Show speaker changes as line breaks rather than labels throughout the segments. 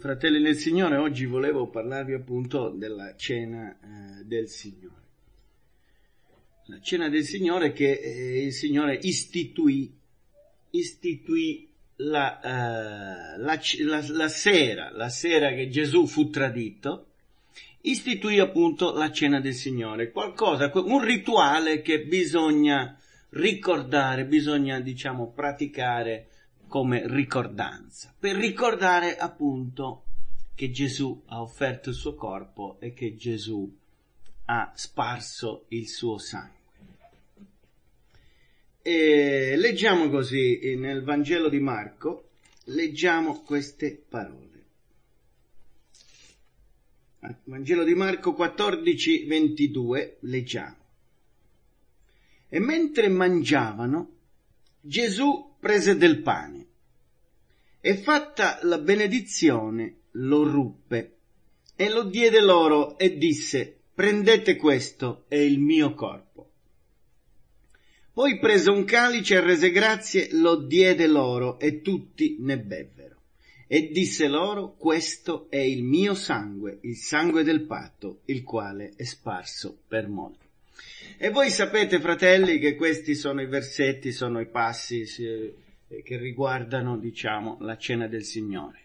Fratelli del Signore, oggi volevo parlarvi appunto della cena eh, del Signore. La cena del Signore che eh, il Signore istituì, istituì la, eh, la, la, la, sera, la sera che Gesù fu tradito, istituì appunto la cena del Signore, qualcosa, un rituale che bisogna ricordare, bisogna diciamo praticare come ricordanza, per ricordare appunto che Gesù ha offerto il suo corpo e che Gesù ha sparso il suo sangue. E leggiamo così nel Vangelo di Marco, leggiamo queste parole. Vangelo di Marco 14, 22, leggiamo. E mentre mangiavano, Gesù prese del pane e fatta la benedizione lo ruppe e lo diede loro e disse prendete questo è il mio corpo. Poi prese un calice e rese grazie, lo diede loro e tutti ne bevvero. E disse loro questo è il mio sangue, il sangue del patto, il quale è sparso per molti. E voi sapete, fratelli, che questi sono i versetti, sono i passi eh, che riguardano, diciamo, la cena del Signore.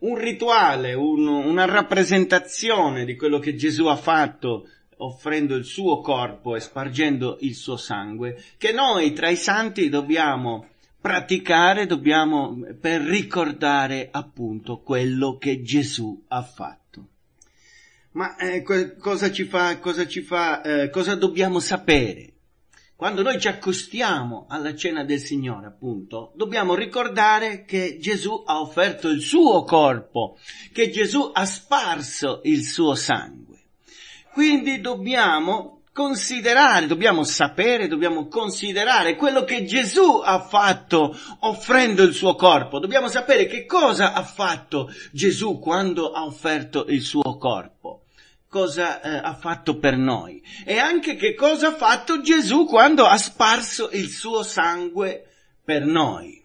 Un rituale, un, una rappresentazione di quello che Gesù ha fatto offrendo il suo corpo e spargendo il suo sangue, che noi tra i santi dobbiamo praticare, dobbiamo eh, per ricordare appunto quello che Gesù ha fatto. Ma eh, cosa ci fa, cosa, ci fa eh, cosa dobbiamo sapere? Quando noi ci accostiamo alla cena del Signore, appunto, dobbiamo ricordare che Gesù ha offerto il suo corpo, che Gesù ha sparso il suo sangue. Quindi dobbiamo considerare, dobbiamo sapere, dobbiamo considerare quello che Gesù ha fatto offrendo il suo corpo. Dobbiamo sapere che cosa ha fatto Gesù quando ha offerto il suo corpo cosa eh, ha fatto per noi e anche che cosa ha fatto Gesù quando ha sparso il suo sangue per noi.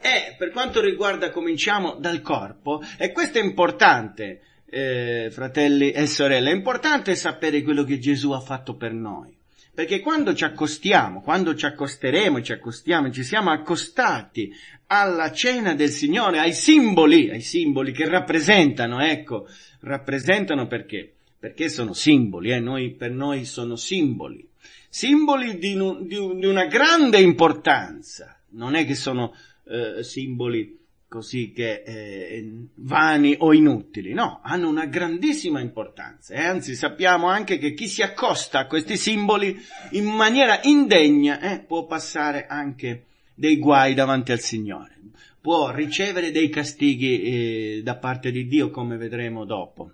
E per quanto riguarda, cominciamo dal corpo, e questo è importante, eh, fratelli e sorelle, è importante sapere quello che Gesù ha fatto per noi. Perché quando ci accostiamo, quando ci accosteremo, ci accostiamo, ci siamo accostati alla cena del Signore, ai simboli, ai simboli che rappresentano, ecco, rappresentano perché? perché sono simboli, eh? noi, per noi sono simboli, simboli di, di, di, una grande importanza, non è che sono eh, simboli così che eh, vani o inutili, no, hanno una grandissima importanza e eh, anzi sappiamo anche che chi si accosta a questi simboli in maniera indegna eh, può passare anche dei guai davanti al Signore, può ricevere dei castighi eh, da parte di Dio come vedremo dopo.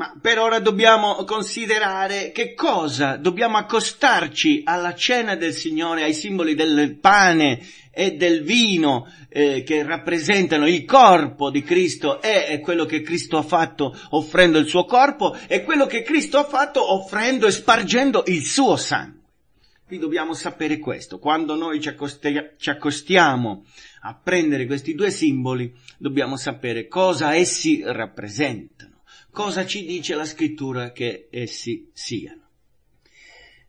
Ma per ora dobbiamo considerare che cosa dobbiamo accostarci alla cena del Signore, ai simboli del pane e del vino eh, che rappresentano il corpo di Cristo e quello che Cristo ha fatto offrendo il suo corpo e quello che Cristo ha fatto offrendo e spargendo il suo sangue. Quindi dobbiamo sapere questo. Quando noi ci, accosti- ci accostiamo a prendere questi due simboli, dobbiamo sapere cosa essi rappresentano cosa ci dice la scrittura che essi siano.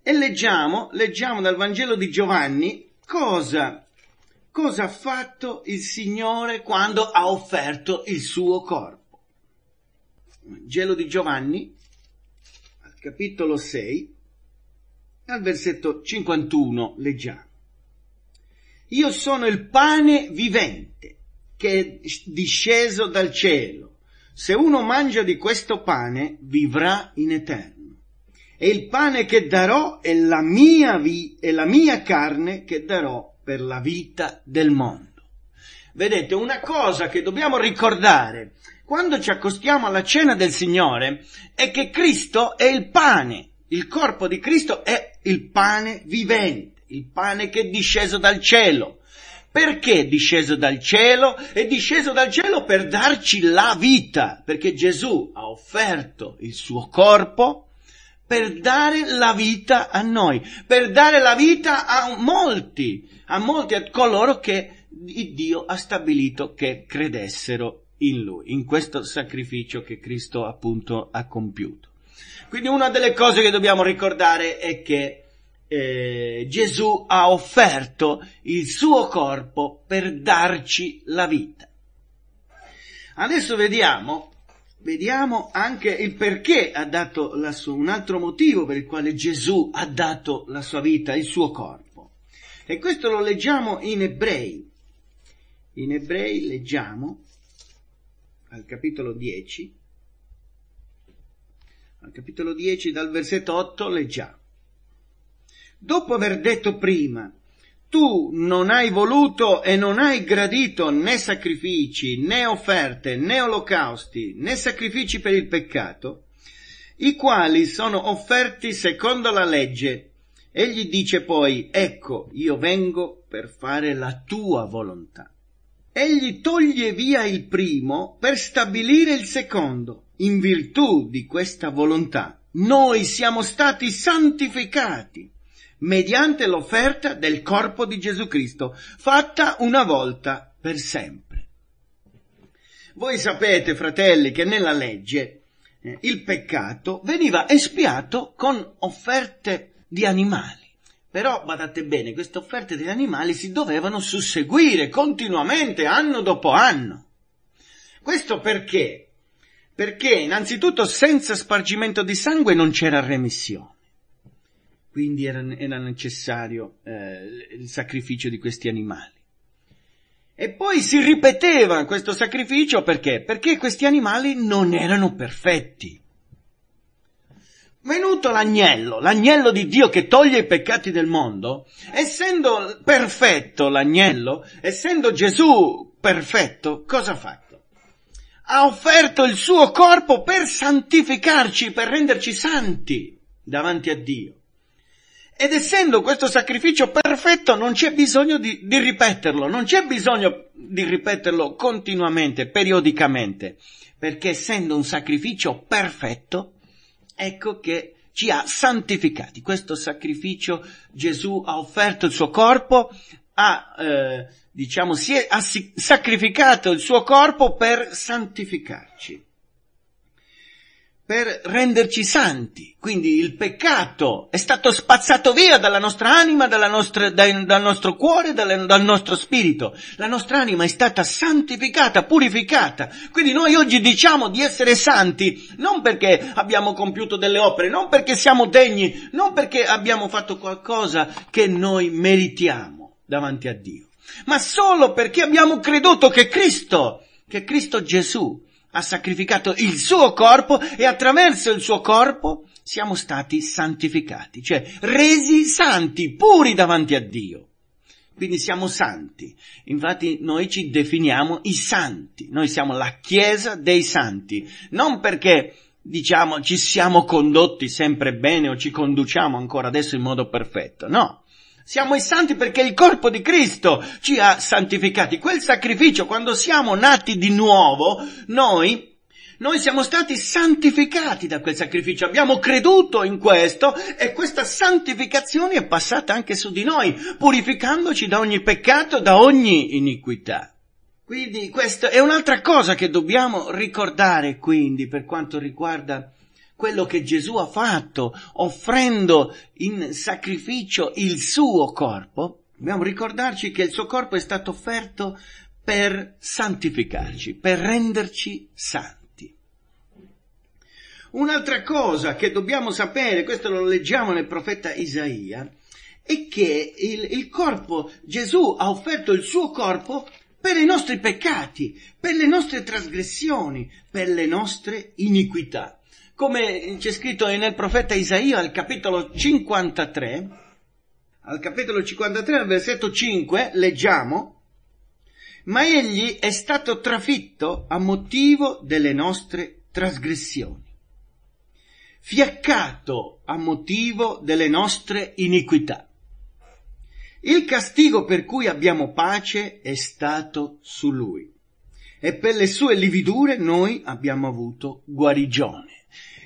E leggiamo, leggiamo dal Vangelo di Giovanni cosa, cosa ha fatto il Signore quando ha offerto il suo corpo. Vangelo di Giovanni, al capitolo 6, al versetto 51, leggiamo. Io sono il pane vivente che è disceso dal cielo. Se uno mangia di questo pane, vivrà in eterno. E il pane che darò è la mia, vi- è la mia carne che darò per la vita del mondo. Vedete, una cosa che dobbiamo ricordare quando ci accostiamo alla cena del Signore è che Cristo è il pane, il corpo di Cristo è il pane vivente, il pane che è disceso dal cielo. Perché è disceso dal cielo? È disceso dal cielo per darci la vita, perché Gesù ha offerto il suo corpo per dare la vita a noi, per dare la vita a molti, a molti, a coloro che Dio ha stabilito che credessero in Lui, in questo sacrificio che Cristo appunto ha compiuto. Quindi una delle cose che dobbiamo ricordare è che eh, Gesù ha offerto il suo corpo per darci la vita. Adesso vediamo, vediamo anche il perché ha dato la sua, un altro motivo per il quale Gesù ha dato la sua vita, il suo corpo. E questo lo leggiamo in ebrei. In ebrei leggiamo al capitolo 10, al capitolo 10 dal versetto 8 leggiamo dopo aver detto prima, tu non hai voluto e non hai gradito né sacrifici, né offerte, né olocausti, né sacrifici per il peccato, i quali sono offerti secondo la legge. Egli dice poi, ecco, io vengo per fare la tua volontà. Egli toglie via il primo per stabilire il secondo. In virtù di questa volontà, noi siamo stati santificati mediante l'offerta del corpo di Gesù Cristo, fatta una volta per sempre. Voi sapete, fratelli, che nella legge eh, il peccato veniva espiato con offerte di animali. Però badate bene, queste offerte degli animali si dovevano susseguire continuamente, anno dopo anno. Questo perché? Perché innanzitutto senza spargimento di sangue non c'era remissione quindi era, era necessario eh, il sacrificio di questi animali. E poi si ripeteva questo sacrificio perché? Perché questi animali non erano perfetti. Venuto l'agnello, l'agnello di Dio che toglie i peccati del mondo, essendo perfetto l'agnello, essendo Gesù perfetto, cosa ha fatto? Ha offerto il suo corpo per santificarci, per renderci santi davanti a Dio. Ed essendo questo sacrificio perfetto non c'è bisogno di, di, ripeterlo, non c'è bisogno di ripeterlo continuamente, periodicamente, perché essendo un sacrificio perfetto, ecco che ci ha santificati. Questo sacrificio Gesù ha offerto il suo corpo, ha, eh, diciamo, si è, ha sacrificato il suo corpo per santificarci per renderci santi. Quindi il peccato è stato spazzato via dalla nostra anima, dalla nostra, dai, dal nostro cuore, dal, dal nostro spirito. La nostra anima è stata santificata, purificata. Quindi noi oggi diciamo di essere santi non perché abbiamo compiuto delle opere, non perché siamo degni, non perché abbiamo fatto qualcosa che noi meritiamo davanti a Dio, ma solo perché abbiamo creduto che Cristo, che Cristo Gesù, ha sacrificato il suo corpo e attraverso il suo corpo siamo stati santificati, cioè resi santi, puri davanti a Dio. Quindi siamo santi. Infatti noi ci definiamo i santi, noi siamo la Chiesa dei santi, non perché diciamo ci siamo condotti sempre bene o ci conduciamo ancora adesso in modo perfetto, no, siamo i santi perché il corpo di Cristo ci ha santificati. Quel sacrificio, quando siamo nati di nuovo, noi noi siamo stati santificati da quel sacrificio, abbiamo creduto in questo e questa santificazione è passata anche su di noi, purificandoci da ogni peccato, da ogni iniquità. Quindi questa è un'altra cosa che dobbiamo ricordare quindi per quanto riguarda quello che Gesù ha fatto, offrendo in sacrificio il suo corpo, dobbiamo ricordarci che il suo corpo è stato offerto per santificarci, per renderci santi. Un'altra cosa che dobbiamo sapere, questo lo leggiamo nel profeta Isaia, è che il, il, corpo, Gesù ha offerto il suo corpo per i nostri peccati, per le nostre trasgressioni, per le nostre iniquità come c'è scritto nel profeta Isaia al capitolo 53, al capitolo 53 al versetto 5 leggiamo, ma egli è stato trafitto a motivo delle nostre trasgressioni, fiaccato a motivo delle nostre iniquità. Il castigo per cui abbiamo pace è stato su lui e per le sue lividure noi abbiamo avuto guarigione.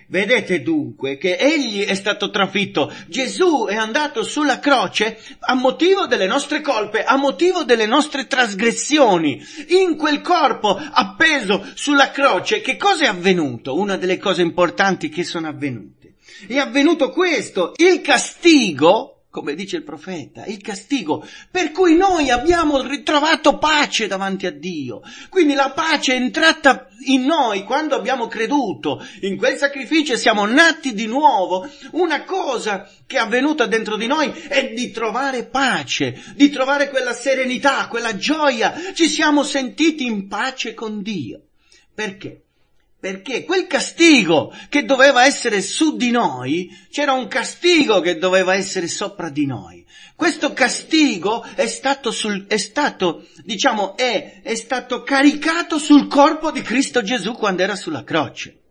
Vedete dunque che egli è stato trafitto, Gesù è andato sulla croce a motivo delle nostre colpe, a motivo delle nostre trasgressioni. In quel corpo appeso sulla croce, che cosa è avvenuto? Una delle cose importanti che sono avvenute. È avvenuto questo, il castigo come dice il profeta, il castigo, per cui noi abbiamo ritrovato pace davanti a Dio. Quindi la pace è entrata in noi quando abbiamo creduto in quel sacrificio siamo nati di nuovo. Una cosa che è avvenuta dentro di noi è di trovare pace, di trovare quella serenità, quella gioia. Ci siamo sentiti in pace con Dio. Perché? perché quel castigo che doveva essere su di noi, c'era un castigo che doveva essere sopra di noi. Questo castigo è stato, sul, è stato diciamo, è, è stato caricato sul corpo di Cristo Gesù quando era sulla croce.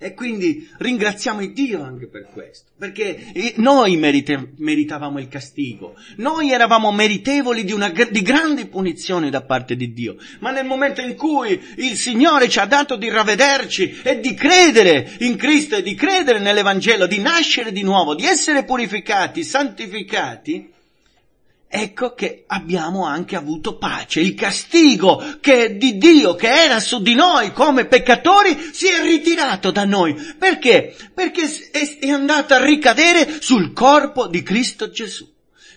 E quindi ringraziamo il Dio anche per questo, perché noi merite, meritavamo il castigo, noi eravamo meritevoli di, una, di grande punizione da parte di Dio, ma nel momento in cui il Signore ci ha dato di ravvederci e di credere in Cristo e di credere nell'Evangelo, di nascere di nuovo, di essere purificati, santificati, ecco che abbiamo anche avuto pace. Il castigo che di Dio, che era su di noi come peccatori, si è ritirato da noi. Perché? Perché è andato a ricadere sul corpo di Cristo Gesù.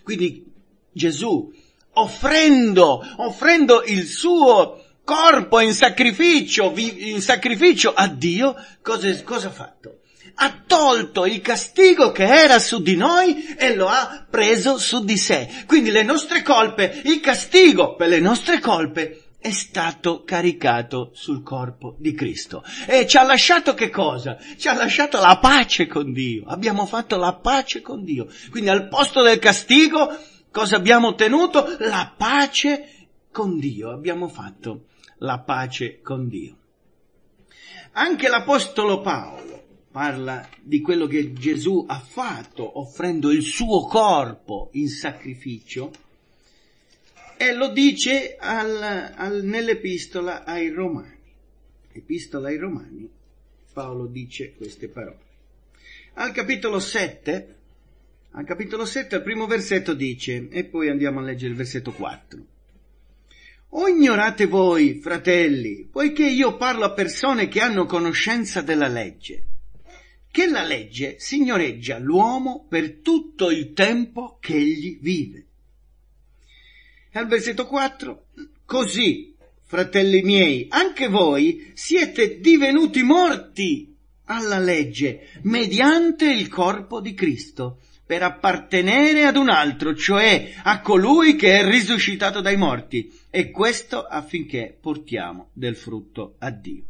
Quindi Gesù, offrendo, offrendo il suo corpo in sacrificio, in sacrificio a Dio, cosa, cosa ha fatto? ha tolto il castigo che era su di noi e lo ha preso su di sé. Quindi le nostre colpe, il castigo per le nostre colpe è stato caricato sul corpo di Cristo. E ci ha lasciato che cosa? Ci ha lasciato la pace con Dio. Abbiamo fatto la pace con Dio. Quindi al posto del castigo cosa abbiamo ottenuto? La pace con Dio. Abbiamo fatto la pace con Dio. Anche l'Apostolo Paolo parla di quello che Gesù ha fatto offrendo il suo corpo in sacrificio e lo dice al, al, nell'epistola ai Romani. Epistola ai Romani, Paolo dice queste parole. Al capitolo 7, al capitolo 7, al primo versetto dice, e poi andiamo a leggere il versetto 4. O ignorate voi, fratelli, poiché io parlo a persone che hanno conoscenza della legge, che la legge signoreggia l'uomo per tutto il tempo che egli vive. Al versetto 4, così, fratelli miei, anche voi siete divenuti morti alla legge mediante il corpo di Cristo per appartenere ad un altro, cioè a colui che è risuscitato dai morti, e questo affinché portiamo del frutto a Dio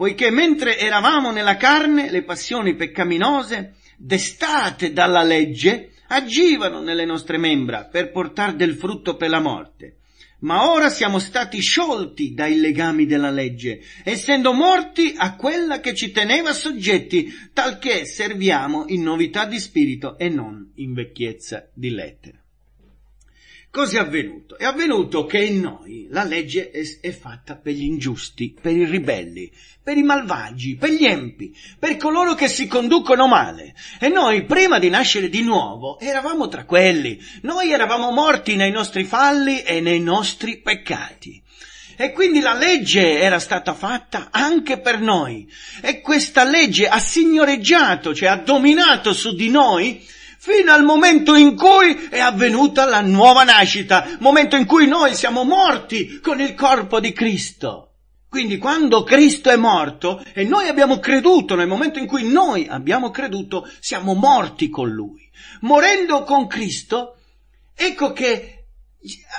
poiché mentre eravamo nella carne, le passioni peccaminose, destate dalla legge, agivano nelle nostre membra per portare del frutto per la morte. Ma ora siamo stati sciolti dai legami della legge, essendo morti a quella che ci teneva soggetti, talché serviamo in novità di spirito e non in vecchiezza di lettere. Cos'è avvenuto? È avvenuto che in noi la legge è, è, fatta per gli ingiusti, per i ribelli, per i malvagi, per gli empi, per coloro che si conducono male. E noi, prima di nascere di nuovo, eravamo tra quelli. Noi eravamo morti nei nostri falli e nei nostri peccati. E quindi la legge era stata fatta anche per noi. E questa legge ha signoreggiato, cioè ha dominato su di noi fino al momento in cui è avvenuta la nuova nascita, momento in cui noi siamo morti con il corpo di Cristo. Quindi quando Cristo è morto e noi abbiamo creduto, nel momento in cui noi abbiamo creduto, siamo morti con Lui. Morendo con Cristo, ecco che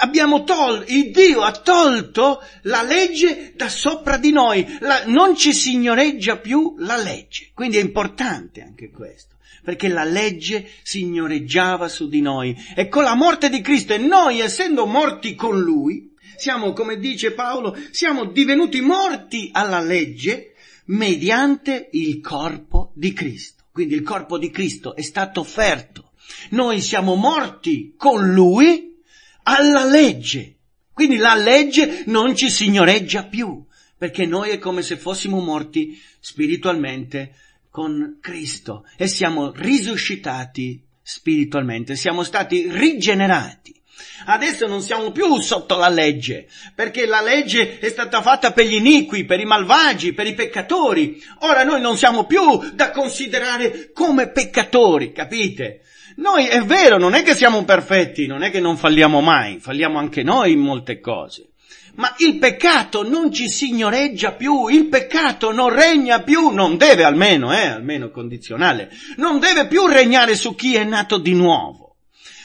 abbiamo tolto, il Dio ha tolto la legge da sopra di noi, la, non ci signoreggia più la legge. Quindi è importante anche questo perché la legge signoreggiava su di noi e con la morte di Cristo e noi essendo morti con lui, siamo, come dice Paolo, siamo divenuti morti alla legge mediante il corpo di Cristo. Quindi il corpo di Cristo è stato offerto. Noi siamo morti con lui alla legge. Quindi la legge non ci signoreggia più, perché noi è come se fossimo morti spiritualmente con Cristo e siamo risuscitati spiritualmente, siamo stati rigenerati. Adesso non siamo più sotto la legge, perché la legge è stata fatta per gli iniqui, per i malvagi, per i peccatori. Ora noi non siamo più da considerare come peccatori, capite? Noi è vero, non è che siamo perfetti, non è che non falliamo mai, falliamo anche noi in molte cose. Ma il peccato non ci signoreggia più, il peccato non regna più, non deve almeno, eh, almeno condizionale, non deve più regnare su chi è nato di nuovo.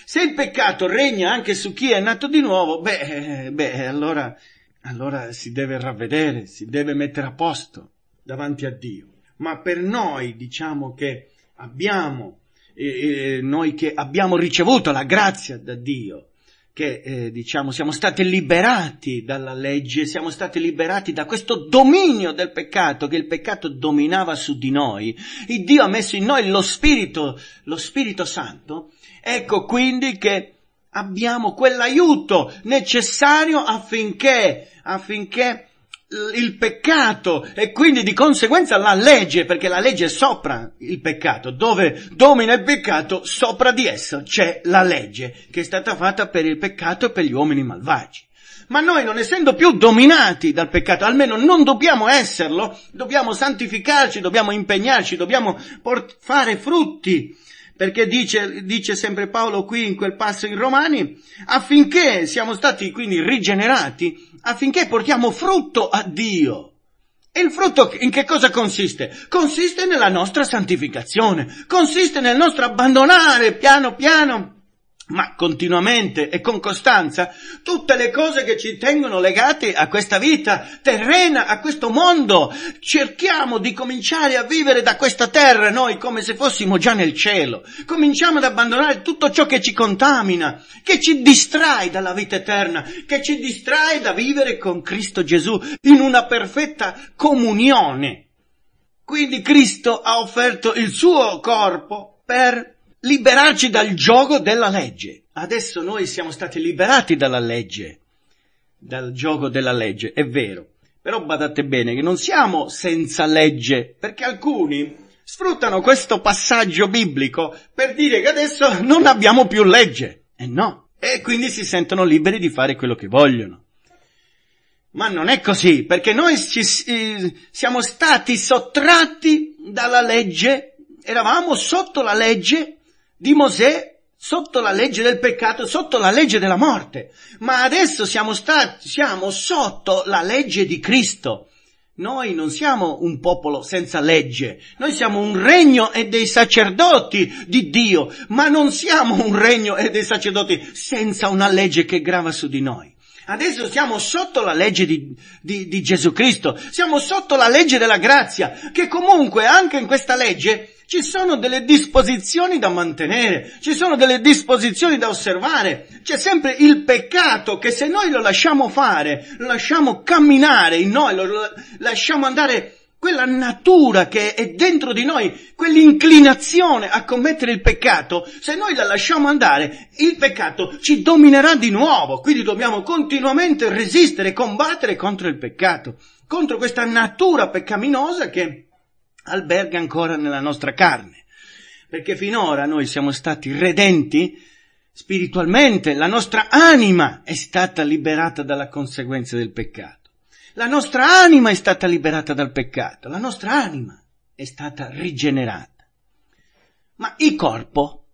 Se il peccato regna anche su chi è nato di nuovo, beh, eh, beh, allora, allora si deve ravvedere, si deve mettere a posto davanti a Dio. Ma per noi, diciamo che abbiamo, eh, noi che abbiamo ricevuto la grazia da Dio, che eh, diciamo siamo stati liberati dalla legge, siamo stati liberati da questo dominio del peccato, che il peccato dominava su di noi, il Dio ha messo in noi lo Spirito, lo Spirito Santo, ecco quindi che abbiamo quell'aiuto necessario affinché, affinché eh, il peccato e quindi di conseguenza la legge, perché la legge è sopra il peccato, dove domina il peccato, sopra di esso c'è la legge che è stata fatta per il peccato e per gli uomini malvagi. Ma noi non essendo più dominati dal peccato, almeno non dobbiamo esserlo, dobbiamo santificarci, dobbiamo impegnarci, dobbiamo port- fare frutti perché dice, dice sempre Paolo qui in quel passo in Romani, affinché siamo stati quindi rigenerati, affinché portiamo frutto a Dio. E il frutto in che cosa consiste? Consiste nella nostra santificazione, consiste nel nostro abbandonare piano piano ma continuamente e con costanza tutte le cose che ci tengono legate a questa vita terrena, a questo mondo. Cerchiamo di cominciare a vivere da questa terra noi come se fossimo già nel cielo. Cominciamo ad abbandonare tutto ciò che ci contamina, che ci distrae dalla vita eterna, che ci distrae da vivere con Cristo Gesù in una perfetta comunione. Quindi Cristo ha offerto il suo corpo per liberarci dal gioco della legge. Adesso noi siamo stati liberati dalla legge, dal gioco della legge, è vero. Però badate bene che non siamo senza legge, perché alcuni sfruttano questo passaggio biblico per dire che adesso non abbiamo più legge. E no. E quindi si sentono liberi di fare quello che vogliono. Ma non è così, perché noi ci, eh, siamo stati sottratti dalla legge, eravamo sotto la legge di Mosè sotto la legge del peccato, sotto la legge della morte, ma adesso siamo, stati, siamo sotto la legge di Cristo. Noi non siamo un popolo senza legge, noi siamo un regno e dei sacerdoti di Dio, ma non siamo un regno e dei sacerdoti senza una legge che grava su di noi. Adesso siamo sotto la legge di, di, di Gesù Cristo, siamo sotto la legge della grazia, che comunque anche in questa legge ci sono delle disposizioni da mantenere, ci sono delle disposizioni da osservare. C'è sempre il peccato che se noi lo lasciamo fare, lo lasciamo camminare in noi, lo lasciamo andare quella natura che è dentro di noi, quell'inclinazione a commettere il peccato, se noi la lasciamo andare, il peccato ci dominerà di nuovo, quindi dobbiamo continuamente resistere, combattere contro il peccato, contro questa natura peccaminosa che alberga ancora nella nostra carne, perché finora noi siamo stati redenti spiritualmente, la nostra anima è stata liberata dalla conseguenza del peccato, la nostra anima è stata liberata dal peccato, la nostra anima è stata rigenerata, ma il corpo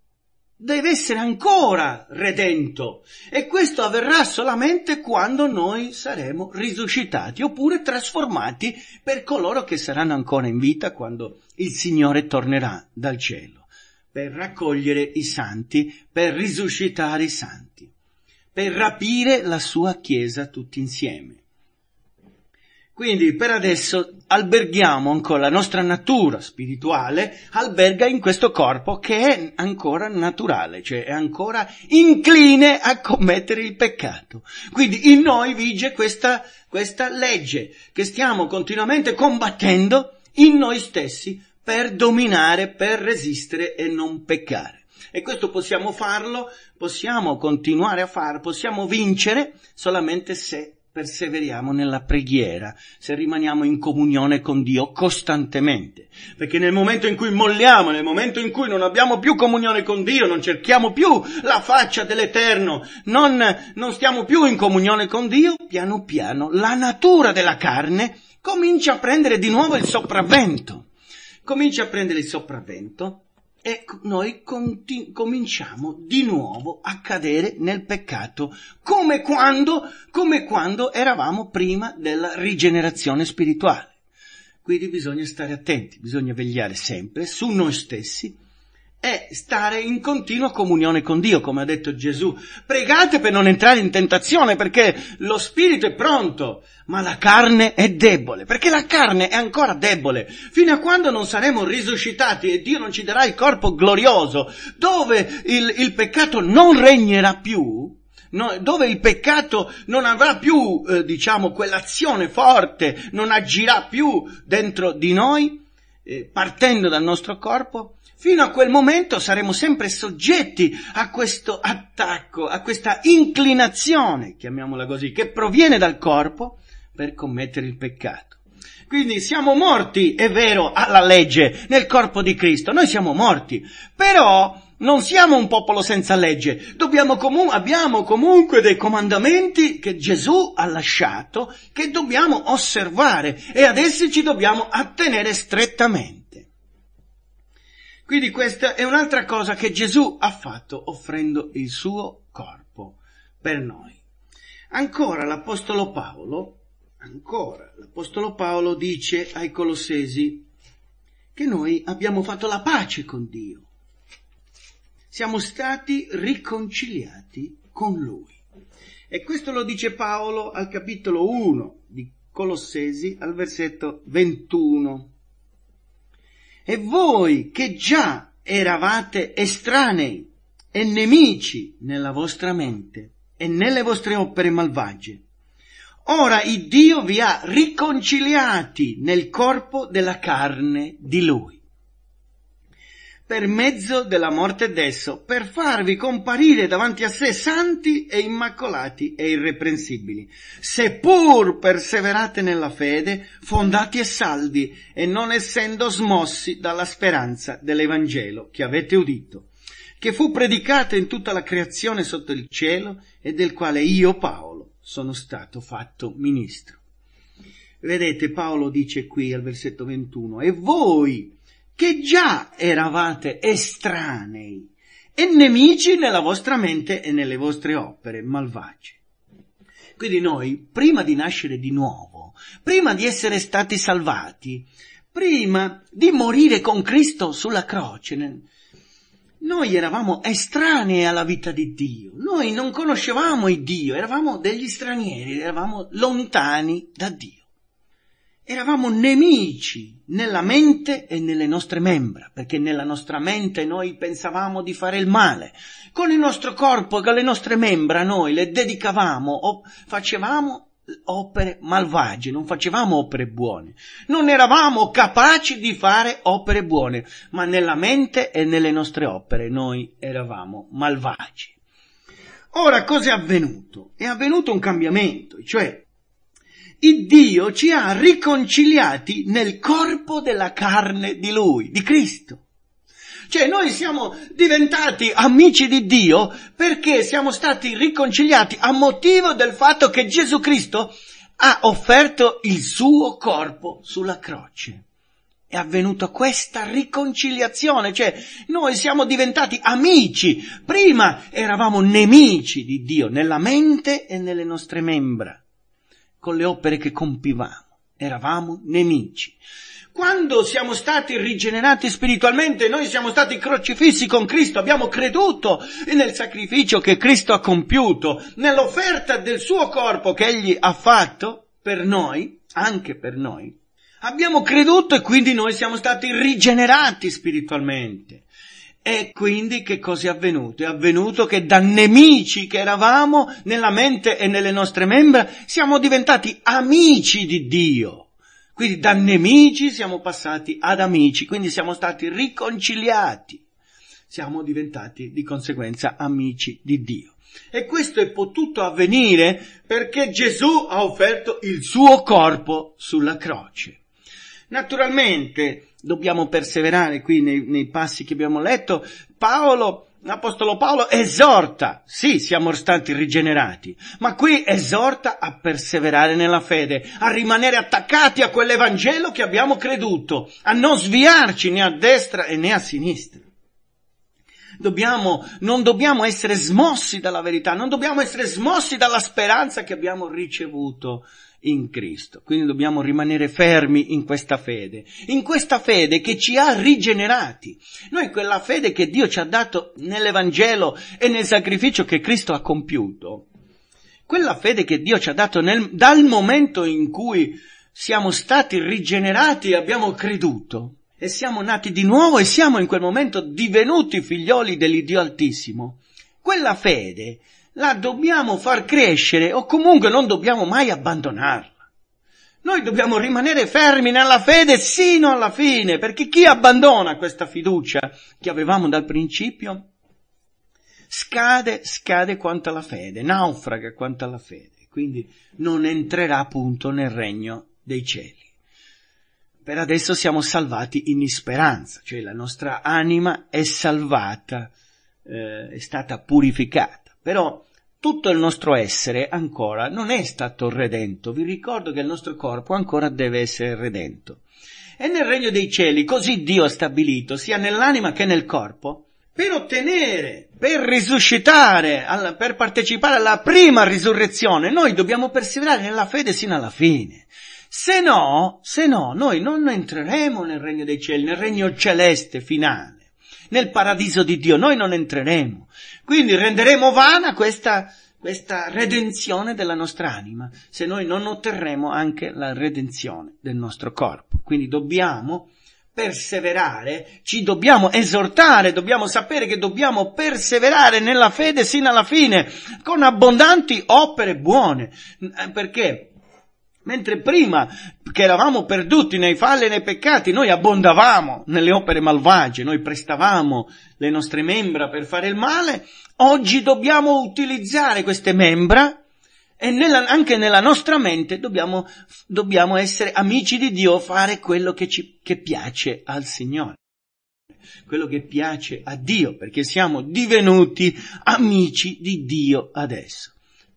deve essere ancora redento e questo avverrà solamente quando noi saremo risuscitati oppure trasformati per coloro che saranno ancora in vita quando il Signore tornerà dal cielo, per raccogliere i santi, per risuscitare i santi, per rapire la sua Chiesa tutti insieme. Quindi per adesso alberghiamo ancora la nostra natura spirituale, alberga in questo corpo che è ancora naturale, cioè è ancora incline a commettere il peccato. Quindi in noi vige questa, questa legge che stiamo continuamente combattendo in noi stessi per dominare, per resistere e non peccare. E questo possiamo farlo, possiamo continuare a farlo, possiamo vincere solamente se perseveriamo nella preghiera, se rimaniamo in comunione con Dio costantemente, perché nel momento in cui molliamo, nel momento in cui non abbiamo più comunione con Dio, non cerchiamo più la faccia dell'Eterno, non, non stiamo più in comunione con Dio, piano piano la natura della carne comincia a prendere di nuovo il sopravvento, comincia a prendere il sopravvento e ecco, noi continu- cominciamo di nuovo a cadere nel peccato, come quando, come quando eravamo prima della rigenerazione spirituale. Quindi bisogna stare attenti, bisogna vegliare sempre su noi stessi è stare in continua comunione con Dio, come ha detto Gesù. Pregate per non entrare in tentazione, perché lo spirito è pronto, ma la carne è debole, perché la carne è ancora debole. Fino a quando non saremo risuscitati e Dio non ci darà il corpo glorioso, dove il, il peccato non regnerà più, No, dove il peccato non avrà più, eh, diciamo, quell'azione forte, non agirà più dentro di noi, eh, partendo dal nostro corpo, Fino a quel momento saremo sempre soggetti a questo attacco, a questa inclinazione, chiamiamola così, che proviene dal corpo per commettere il peccato. Quindi siamo morti, è vero, alla legge, nel corpo di Cristo, noi siamo morti, però non siamo un popolo senza legge, comu- abbiamo comunque dei comandamenti che Gesù ha lasciato, che dobbiamo osservare e ad essi ci dobbiamo attenere strettamente. Quindi questa è un'altra cosa che Gesù ha fatto offrendo il suo corpo per noi. Ancora l'Apostolo Paolo, ancora l'Apostolo Paolo dice ai Colossesi che noi abbiamo fatto la pace con Dio, siamo stati riconciliati con Lui. E questo lo dice Paolo al capitolo 1 di Colossesi al versetto 21 e voi che già eravate estranei e nemici nella vostra mente e nelle vostre opere malvagie. Ora il Dio vi ha riconciliati nel corpo della carne di Lui per mezzo della morte d'esso, per farvi comparire davanti a sé santi e immacolati e irreprensibili, seppur perseverate nella fede, fondati e saldi, e non essendo smossi dalla speranza dell'Evangelo che avete udito, che fu predicato in tutta la creazione sotto il cielo e del quale io, Paolo, sono stato fatto ministro. Vedete, Paolo dice qui al versetto 21, e voi, che già eravate estranei e nemici nella vostra mente e nelle vostre opere malvagie. Quindi noi, prima di nascere di nuovo, prima di essere stati salvati, prima di morire con Cristo sulla croce, noi eravamo estranei alla vita di Dio, noi non conoscevamo il Dio, eravamo degli stranieri, eravamo lontani da Dio eravamo nemici nella mente e nelle nostre membra, perché nella nostra mente noi pensavamo di fare il male, con il nostro corpo e con le nostre membra noi le dedicavamo o facevamo opere malvagie, non facevamo opere buone, non eravamo capaci di fare opere buone, ma nella mente e nelle nostre opere noi eravamo malvagi. Ora, cosa è avvenuto? È avvenuto un cambiamento, cioè il Dio ci ha riconciliati nel corpo della carne di Lui, di Cristo. Cioè noi siamo diventati amici di Dio perché siamo stati riconciliati a motivo del fatto che Gesù Cristo ha offerto il suo corpo sulla croce. È avvenuta questa riconciliazione, cioè noi siamo diventati amici, prima eravamo nemici di Dio nella mente e nelle nostre membra con le opere che compivamo. Eravamo nemici. Quando siamo stati rigenerati spiritualmente, noi siamo stati crocifissi con Cristo, abbiamo creduto nel sacrificio che Cristo ha compiuto, nell'offerta del suo corpo che Egli ha fatto per noi, anche per noi. Abbiamo creduto e quindi noi siamo stati rigenerati spiritualmente. E quindi che cosa è avvenuto? È avvenuto che da nemici che eravamo nella mente e nelle nostre membra siamo diventati amici di Dio. Quindi da nemici siamo passati ad amici, quindi siamo stati riconciliati. Siamo diventati di conseguenza amici di Dio. E questo è potuto avvenire perché Gesù ha offerto il suo corpo sulla croce. Naturalmente, dobbiamo perseverare qui nei, nei passi che abbiamo letto. Paolo, l'Apostolo Paolo esorta, sì, siamo stati rigenerati, ma qui esorta a perseverare nella fede, a rimanere attaccati a quell'Evangelo che abbiamo creduto, a non sviarci né a destra né a sinistra. Dobbiamo, non dobbiamo essere smossi dalla verità, non dobbiamo essere smossi dalla speranza che abbiamo ricevuto in Cristo. Quindi dobbiamo rimanere fermi in questa fede, in questa fede che ci ha rigenerati. Noi quella fede che Dio ci ha dato nell'Evangelo e nel sacrificio che Cristo ha compiuto, quella fede che Dio ci ha dato nel, dal momento in cui siamo stati rigenerati e abbiamo creduto e siamo nati di nuovo e siamo in quel momento divenuti figlioli dell'Iddio Altissimo. Quella fede la dobbiamo far crescere o comunque non dobbiamo mai abbandonarla. Noi dobbiamo rimanere fermi nella fede sino alla fine, perché chi abbandona questa fiducia che avevamo dal principio scade, scade quanto alla fede, naufraga quanto alla fede, quindi non entrerà appunto nel regno dei cieli. Per adesso siamo salvati in speranza, cioè la nostra anima è salvata, eh, è stata purificata però tutto il nostro essere ancora non è stato redento. Vi ricordo che il nostro corpo ancora deve essere redento. E nel regno dei cieli, così Dio ha stabilito, sia nell'anima che nel corpo, per ottenere, per risuscitare, per partecipare alla prima risurrezione, noi dobbiamo perseverare nella fede sino alla fine. Se no, se no, noi non entreremo nel regno dei cieli, nel regno celeste finale nel paradiso di Dio, noi non entreremo. Quindi renderemo vana questa, questa redenzione della nostra anima, se noi non otterremo anche la redenzione del nostro corpo. Quindi dobbiamo perseverare, ci dobbiamo esortare, dobbiamo sapere che dobbiamo perseverare nella fede sino alla fine, con abbondanti opere buone. Eh, perché? Mentre prima che eravamo perduti nei falli e nei peccati, noi abbondavamo nelle opere malvagie, noi prestavamo le nostre membra per fare il male, oggi dobbiamo utilizzare queste membra e nella, anche nella nostra mente dobbiamo, dobbiamo, essere amici di Dio, fare quello che, ci, che piace al Signore, quello che piace a Dio, perché siamo divenuti amici di Dio adesso.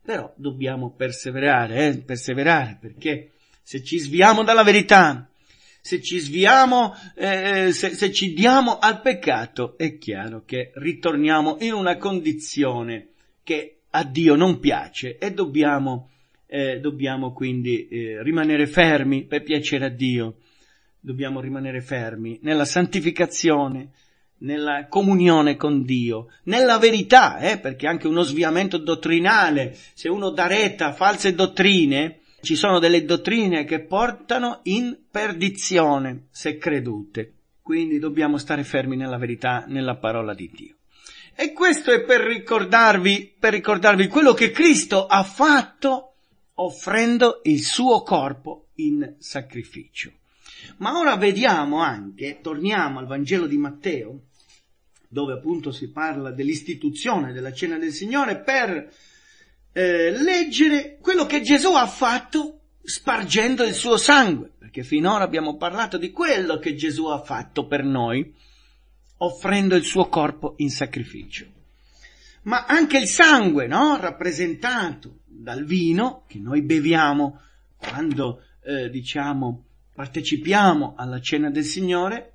Però dobbiamo perseverare, eh? perseverare, perché se ci sviamo dalla verità, se ci sviamo, eh, eh, se, se, ci diamo al peccato, è chiaro che ritorniamo in una condizione che a Dio non piace e dobbiamo, eh, dobbiamo quindi eh, rimanere fermi per piacere a Dio. Dobbiamo rimanere fermi nella santificazione, nella comunione con Dio, nella verità, eh, perché anche uno sviamento dottrinale, se uno dà retta a false dottrine, ci sono delle dottrine che portano in perdizione, se credute. Quindi dobbiamo stare fermi nella verità, nella parola di Dio. E questo è per ricordarvi, per ricordarvi quello che Cristo ha fatto offrendo il suo corpo in sacrificio. Ma ora vediamo anche, torniamo al Vangelo di Matteo, dove appunto si parla dell'istituzione della cena del Signore, per eh, leggere quello che Gesù ha fatto spargendo il suo sangue, perché finora abbiamo parlato di quello che Gesù ha fatto per noi, offrendo il suo corpo in sacrificio. Ma anche il sangue, no? Rappresentato dal vino che noi beviamo quando, eh, diciamo, partecipiamo alla cena del Signore,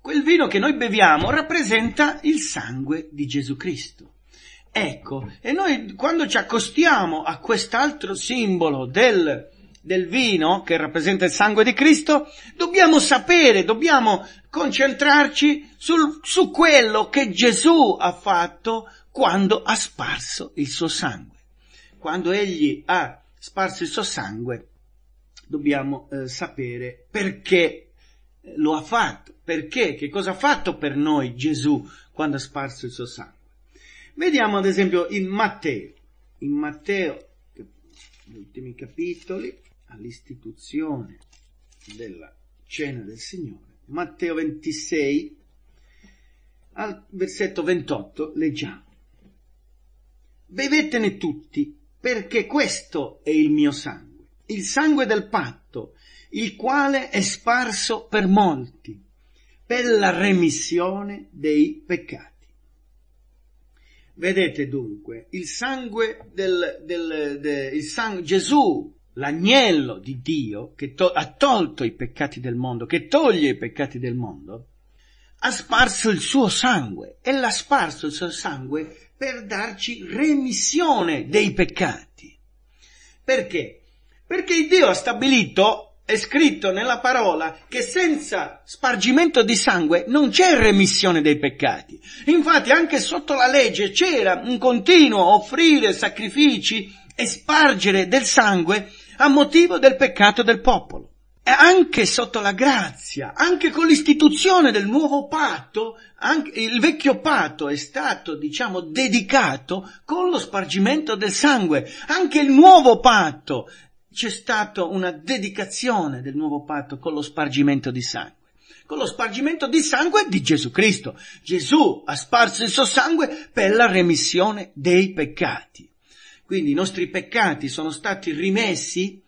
quel vino che noi beviamo rappresenta il sangue di Gesù Cristo. Ecco, e noi quando ci accostiamo a quest'altro simbolo del, del vino, che rappresenta il sangue di Cristo, dobbiamo sapere, dobbiamo concentrarci sul, su quello che Gesù ha fatto quando ha sparso il suo sangue. Quando egli ha sparso il suo sangue, dobbiamo eh, sapere perché eh, lo ha fatto, perché, che cosa ha fatto per noi Gesù quando ha sparso il suo sangue. Vediamo ad esempio in Matteo, in Matteo, gli ultimi capitoli, all'istituzione della cena del Signore, Matteo 26, al versetto 28, leggiamo. Bevetene tutti, perché questo è il mio sangue il sangue del patto, il quale è sparso per molti, per la remissione dei peccati. Vedete dunque, il sangue del, del de, il sangue, Gesù, l'agnello di Dio che to- ha tolto i peccati del mondo, che toglie i peccati del mondo, ha sparso il suo sangue e l'ha sparso il suo sangue per darci remissione dei peccati. Perché? Perché Dio ha stabilito, è scritto nella parola, che senza spargimento di sangue non c'è remissione dei peccati. Infatti anche sotto la legge c'era un continuo offrire sacrifici e spargere del sangue a motivo del peccato del popolo. E anche sotto la grazia, anche con l'istituzione del nuovo patto, il vecchio patto è stato, diciamo, dedicato con lo spargimento del sangue. Anche il nuovo patto c'è stata una dedicazione del nuovo patto con lo spargimento di sangue con lo spargimento di sangue di Gesù Cristo. Gesù ha sparso il suo sangue per la remissione dei peccati. Quindi i nostri peccati sono stati rimessi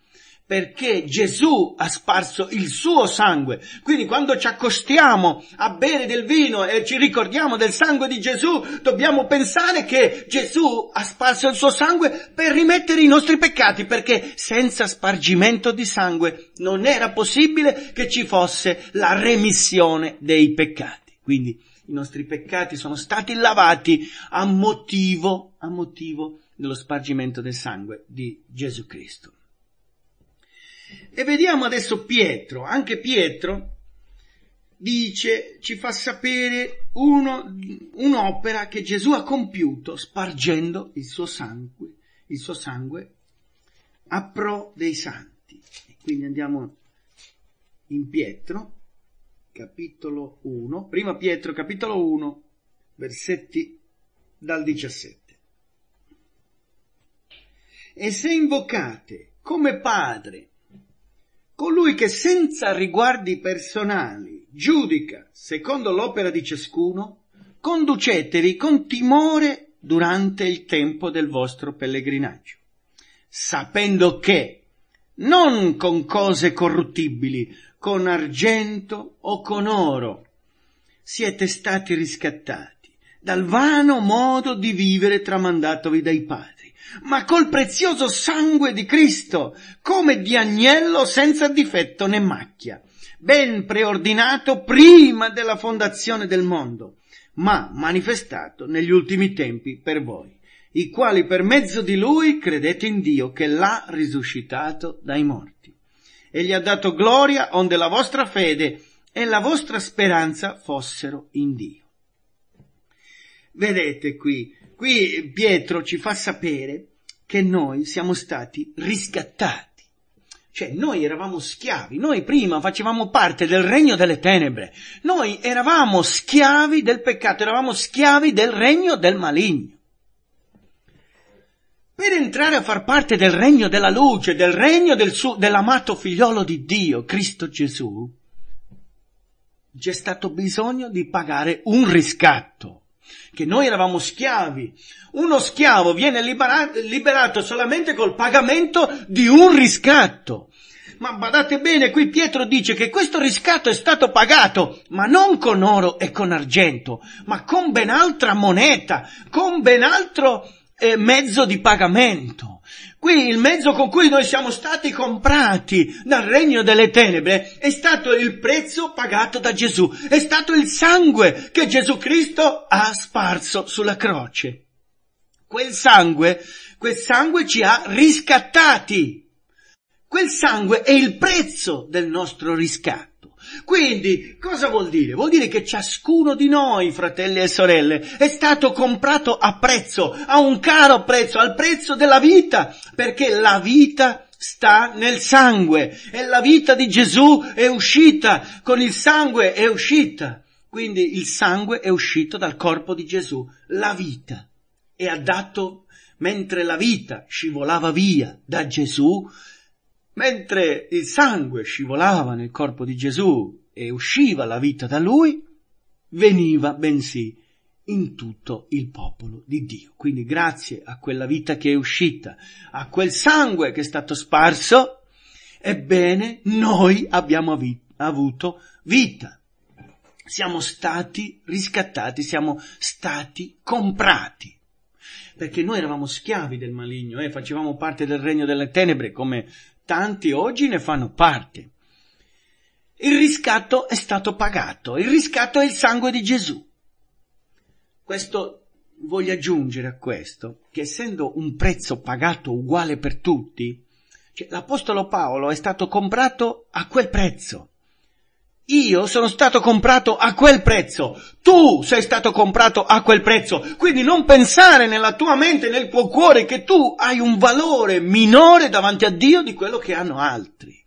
perché Gesù ha sparso il suo sangue. Quindi quando ci accostiamo a bere del vino e ci ricordiamo del sangue di Gesù, dobbiamo pensare che Gesù ha sparso il suo sangue per rimettere i nostri peccati, perché senza spargimento di sangue non era possibile che ci fosse la remissione dei peccati. Quindi i nostri peccati sono stati lavati a motivo, a motivo dello spargimento del sangue di Gesù Cristo. E vediamo adesso Pietro, anche Pietro dice, ci fa sapere uno, un'opera che Gesù ha compiuto spargendo il suo sangue, il suo sangue a pro dei santi. Quindi andiamo in Pietro, capitolo 1, prima Pietro, capitolo 1, versetti dal 17. E se invocate come Padre colui che senza riguardi personali giudica secondo l'opera di ciascuno, conducetevi con timore durante il tempo del vostro pellegrinaggio, sapendo che non con cose corruttibili, con argento o con oro, siete stati riscattati dal vano modo di vivere tramandatovi dai padri ma col prezioso sangue di Cristo, come di agnello senza difetto né macchia, ben preordinato prima della fondazione del mondo, ma manifestato negli ultimi tempi per voi, i quali per mezzo di lui credete in Dio che l'ha risuscitato dai morti. E gli ha dato gloria onde la vostra fede e la vostra speranza fossero in Dio. Vedete qui, Qui Pietro ci fa sapere che noi siamo stati riscattati. Cioè, noi eravamo schiavi, noi prima facevamo parte del regno delle tenebre, noi eravamo schiavi del peccato, eravamo schiavi del regno del maligno. Per entrare a far parte del regno della luce, del regno del suo, dell'amato figliolo di Dio, Cristo Gesù, c'è stato bisogno di pagare un riscatto che noi eravamo schiavi. Uno schiavo viene liberato, liberato solamente col pagamento di un riscatto. Ma badate bene, qui Pietro dice che questo riscatto è stato pagato, ma non con oro e con argento, ma con ben altra moneta, con ben altro eh, mezzo di pagamento. Qui il mezzo con cui noi siamo stati comprati dal regno delle tenebre è stato il prezzo pagato da Gesù, è stato il sangue che Gesù Cristo ha sparso sulla croce. Quel sangue, quel sangue ci ha riscattati. Quel sangue è il prezzo del nostro riscatto. Quindi, cosa vuol dire? Vuol dire che ciascuno di noi, fratelli e sorelle, è stato comprato a prezzo, a un caro prezzo, al prezzo della vita, perché la vita sta nel sangue e la vita di Gesù è uscita, con il sangue è uscita. Quindi il sangue è uscito dal corpo di Gesù, la vita, e ha dato, mentre la vita scivolava via da Gesù, mentre il sangue scivolava nel corpo di Gesù e usciva la vita da lui, veniva bensì in tutto il popolo di Dio. Quindi grazie a quella vita che è uscita, a quel sangue che è stato sparso, ebbene noi abbiamo av- avuto vita. Siamo stati riscattati, siamo stati comprati perché noi eravamo schiavi del maligno e eh? facevamo parte del regno delle tenebre, come tanti oggi ne fanno parte. Il riscatto è stato pagato, il riscatto è il sangue di Gesù. Questo voglio aggiungere a questo che essendo un prezzo pagato uguale per tutti, cioè l'Apostolo Paolo è stato comprato a quel prezzo. Io sono stato comprato a quel prezzo, tu sei stato comprato a quel prezzo, quindi non pensare nella tua mente, nel tuo cuore che tu hai un valore minore davanti a Dio di quello che hanno altri.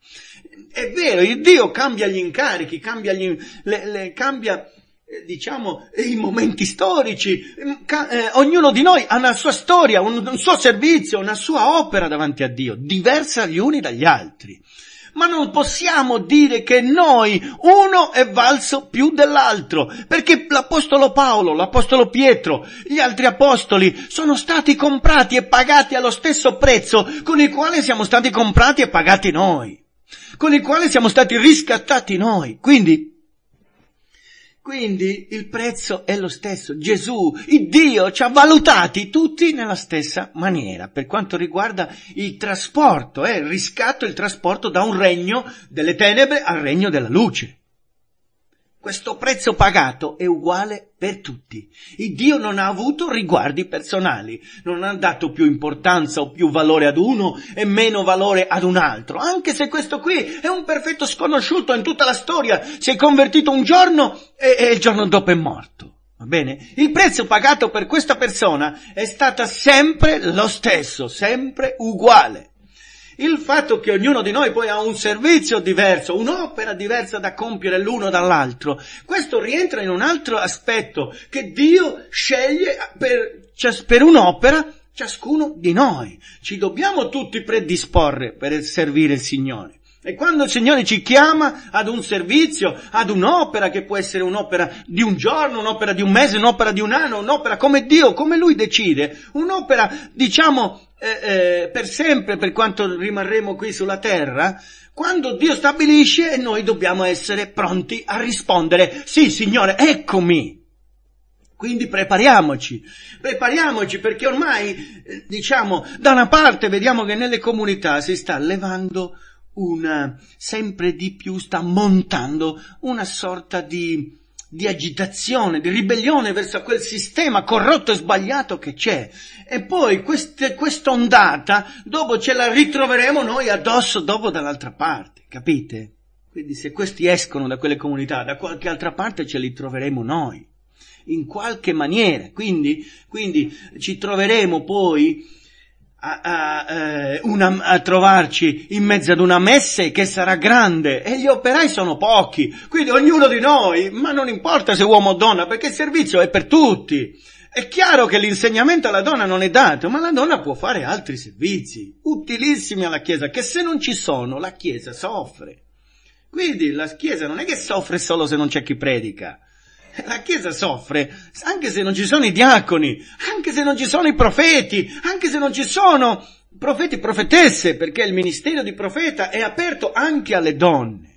È vero, Dio cambia gli incarichi, cambia, gli, le, le, cambia eh, diciamo, i momenti storici, mm, eh, ognuno di noi ha una sua storia, un, un suo servizio, una sua opera davanti a Dio, diversa gli uni dagli altri ma non possiamo dire che noi uno è valso più dell'altro, perché l'Apostolo Paolo, l'Apostolo Pietro, gli altri apostoli sono stati comprati e pagati allo stesso prezzo con il quale siamo stati comprati e pagati noi, con il quale siamo stati riscattati noi. Quindi quindi il prezzo è lo stesso. Gesù, il Dio, ci ha valutati tutti nella stessa maniera per quanto riguarda il trasporto, eh, il riscatto, il trasporto da un regno delle tenebre al regno della luce. Questo prezzo pagato è uguale per tutti. Il Dio non ha avuto riguardi personali, non ha dato più importanza o più valore ad uno e meno valore ad un altro, anche se questo qui è un perfetto sconosciuto in tutta la storia, si è convertito un giorno e, e il giorno dopo è morto. Va bene? Il prezzo pagato per questa persona è stato sempre lo stesso, sempre uguale. Il fatto che ognuno di noi poi ha un servizio diverso, un'opera diversa da compiere l'uno dall'altro, questo rientra in un altro aspetto che Dio sceglie per, cias- per un'opera ciascuno di noi. Ci dobbiamo tutti predisporre per servire il Signore. E quando il Signore ci chiama ad un servizio, ad un'opera che può essere un'opera di un giorno, un'opera di un mese, un'opera di un anno, un'opera come Dio, come Lui decide, un'opera, diciamo, eh, eh, per sempre, per quanto rimarremo qui sulla terra, quando Dio stabilisce noi dobbiamo essere pronti a rispondere, sì Signore, eccomi. Quindi prepariamoci, prepariamoci perché ormai, eh, diciamo, da una parte vediamo che nelle comunità si sta levando un, sempre di più sta montando una sorta di, di agitazione, di ribellione verso quel sistema corrotto e sbagliato che c'è. E poi queste, questa ondata dopo ce la ritroveremo noi addosso, dopo dall'altra parte, capite? Quindi se questi escono da quelle comunità, da qualche altra parte ce li troveremo noi, in qualche maniera. Quindi, quindi ci troveremo poi a, a, eh, una, a, trovarci in mezzo ad una messe che sarà grande e gli operai sono pochi, quindi ognuno di noi, ma non importa se uomo o donna, perché il servizio è per tutti. È chiaro che l'insegnamento alla donna non è dato, ma la donna può fare altri servizi utilissimi alla Chiesa, che se non ci sono la Chiesa soffre. Quindi la Chiesa non è che soffre solo se non c'è chi predica, la Chiesa soffre anche se non ci sono i diaconi, anche se non ci sono i profeti, anche se non ci sono profeti e profetesse, perché il ministero di profeta è aperto anche alle donne.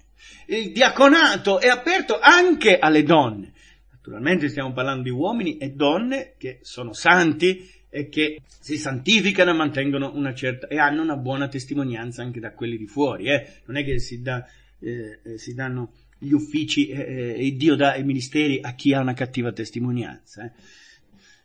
Il diaconato è aperto anche alle donne. Naturalmente stiamo parlando di uomini e donne che sono santi e che si santificano e mantengono una certa e hanno una buona testimonianza anche da quelli di fuori. Eh? Non è che si, da, eh, eh, si danno gli uffici eh, e eh, Dio dà i ministeri a chi ha una cattiva testimonianza. Eh.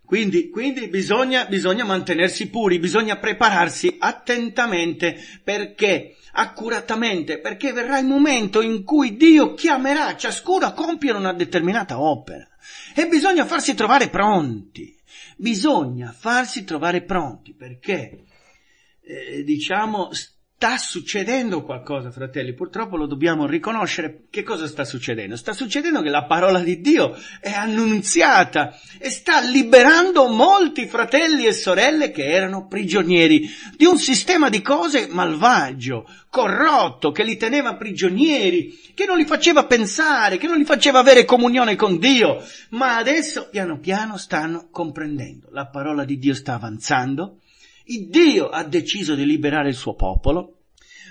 Quindi, quindi bisogna, bisogna, mantenersi puri, bisogna prepararsi attentamente perché, accuratamente, perché verrà il momento in cui Dio chiamerà ciascuno a compiere una determinata opera. E bisogna farsi trovare pronti, bisogna farsi trovare pronti perché, eh, diciamo, sta succedendo qualcosa, fratelli, purtroppo lo dobbiamo riconoscere. Che cosa sta succedendo? Sta succedendo che la parola di Dio è annunziata e sta liberando molti fratelli e sorelle che erano prigionieri di un sistema di cose malvagio, corrotto, che li teneva prigionieri, che non li faceva pensare, che non li faceva avere comunione con Dio. Ma adesso piano piano stanno comprendendo. La parola di Dio sta avanzando Dio ha deciso di liberare il suo popolo.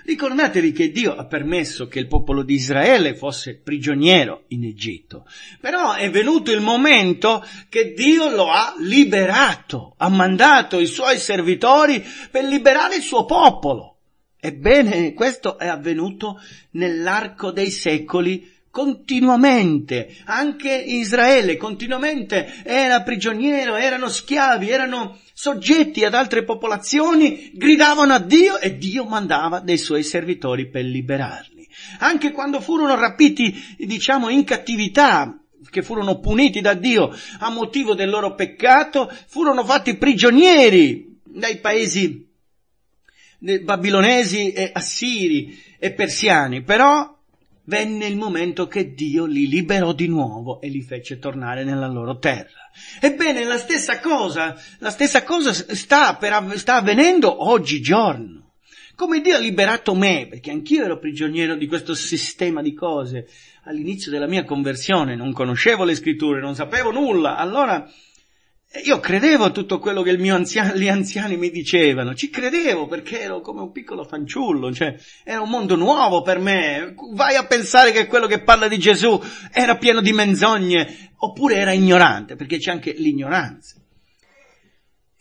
Ricordatevi che Dio ha permesso che il popolo di Israele fosse prigioniero in Egitto, però è venuto il momento che Dio lo ha liberato, ha mandato i suoi servitori per liberare il suo popolo. Ebbene, questo è avvenuto nell'arco dei secoli continuamente, anche Israele continuamente era prigioniero, erano schiavi, erano soggetti ad altre popolazioni, gridavano a Dio e Dio mandava dei suoi servitori per liberarli. Anche quando furono rapiti, diciamo, in cattività, che furono puniti da Dio a motivo del loro peccato, furono fatti prigionieri dai paesi babilonesi e assiri e persiani, però venne il momento che Dio li liberò di nuovo e li fece tornare nella loro terra. Ebbene, la stessa cosa, la stessa cosa sta, per, sta avvenendo oggigiorno. Come Dio ha liberato me, perché anch'io ero prigioniero di questo sistema di cose all'inizio della mia conversione, non conoscevo le scritture, non sapevo nulla, allora io credevo a tutto quello che anziano, gli anziani mi dicevano, ci credevo perché ero come un piccolo fanciullo, cioè era un mondo nuovo per me. Vai a pensare che quello che parla di Gesù era pieno di menzogne, oppure era ignorante, perché c'è anche l'ignoranza.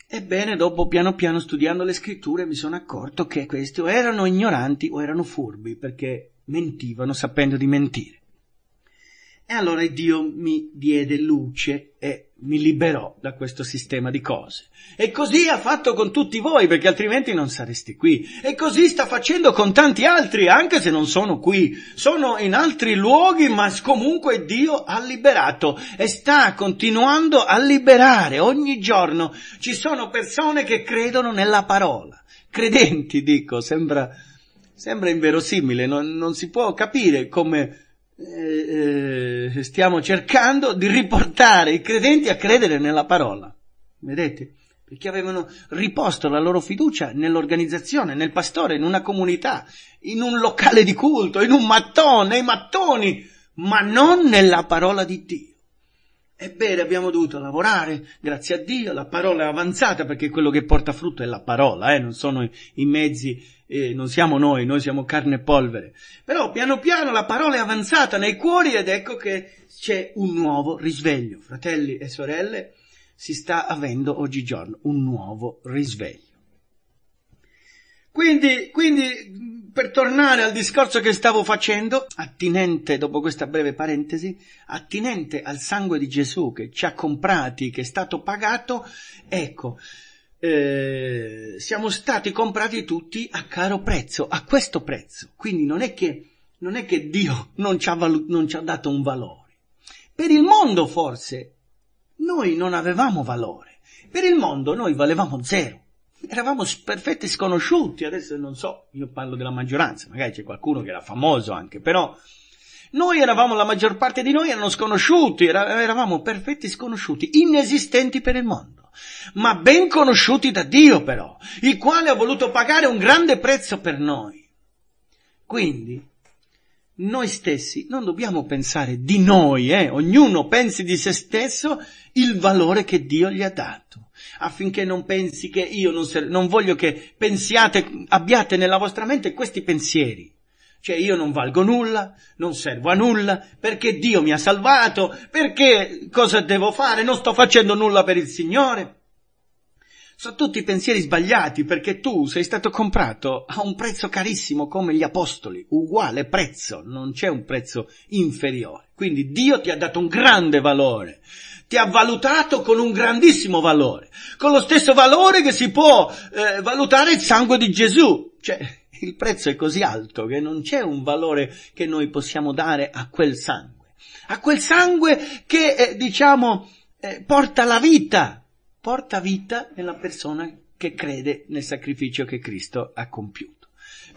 Ebbene, dopo piano piano studiando le scritture mi sono accorto che questi o erano ignoranti o erano furbi, perché mentivano sapendo di mentire. E allora Dio mi diede luce e mi liberò da questo sistema di cose. E così ha fatto con tutti voi, perché altrimenti non sareste qui. E così sta facendo con tanti altri, anche se non sono qui. Sono in altri luoghi, ma comunque Dio ha liberato e sta continuando a liberare ogni giorno. Ci sono persone che credono nella parola. Credenti, dico, sembra, sembra inverosimile, non, non si può capire come eh, eh, stiamo cercando di riportare i credenti a credere nella parola. Vedete? Perché avevano riposto la loro fiducia nell'organizzazione, nel pastore, in una comunità, in un locale di culto, in un mattone, nei mattoni, ma non nella parola di Dio. Ebbene, abbiamo dovuto lavorare, grazie a Dio, la parola è avanzata perché quello che porta frutto è la parola, eh? non sono i, i mezzi, eh, non siamo noi, noi siamo carne e polvere. Però piano piano la parola è avanzata nei cuori ed ecco che c'è un nuovo risveglio. Fratelli e sorelle, si sta avendo oggigiorno un nuovo risveglio. Quindi, quindi per tornare al discorso che stavo facendo, attinente, dopo questa breve parentesi, attinente al sangue di Gesù che ci ha comprati, che è stato pagato, ecco, eh, siamo stati comprati tutti a caro prezzo, a questo prezzo. Quindi non è che, non è che Dio non ci, ha valut- non ci ha dato un valore. Per il mondo forse noi non avevamo valore. Per il mondo noi valevamo zero eravamo perfetti sconosciuti, adesso non so, io parlo della maggioranza, magari c'è qualcuno che era famoso anche, però noi eravamo, la maggior parte di noi erano sconosciuti, eravamo perfetti sconosciuti, inesistenti per il mondo, ma ben conosciuti da Dio però, il quale ha voluto pagare un grande prezzo per noi. Quindi, noi stessi non dobbiamo pensare di noi, eh? ognuno pensi di se stesso il valore che Dio gli ha dato affinché non pensi che io non, ser- non voglio che pensiate, abbiate nella vostra mente questi pensieri. Cioè io non valgo nulla, non servo a nulla, perché Dio mi ha salvato, perché cosa devo fare? Non sto facendo nulla per il Signore. Sono tutti pensieri sbagliati perché tu sei stato comprato a un prezzo carissimo come gli apostoli, uguale prezzo, non c'è un prezzo inferiore. Quindi Dio ti ha dato un grande valore, ti ha valutato con un grandissimo valore, con lo stesso valore che si può eh, valutare il sangue di Gesù. Cioè, il prezzo è così alto che non c'è un valore che noi possiamo dare a quel sangue, a quel sangue che, eh, diciamo, eh, porta la vita porta vita nella persona che crede nel sacrificio che Cristo ha compiuto.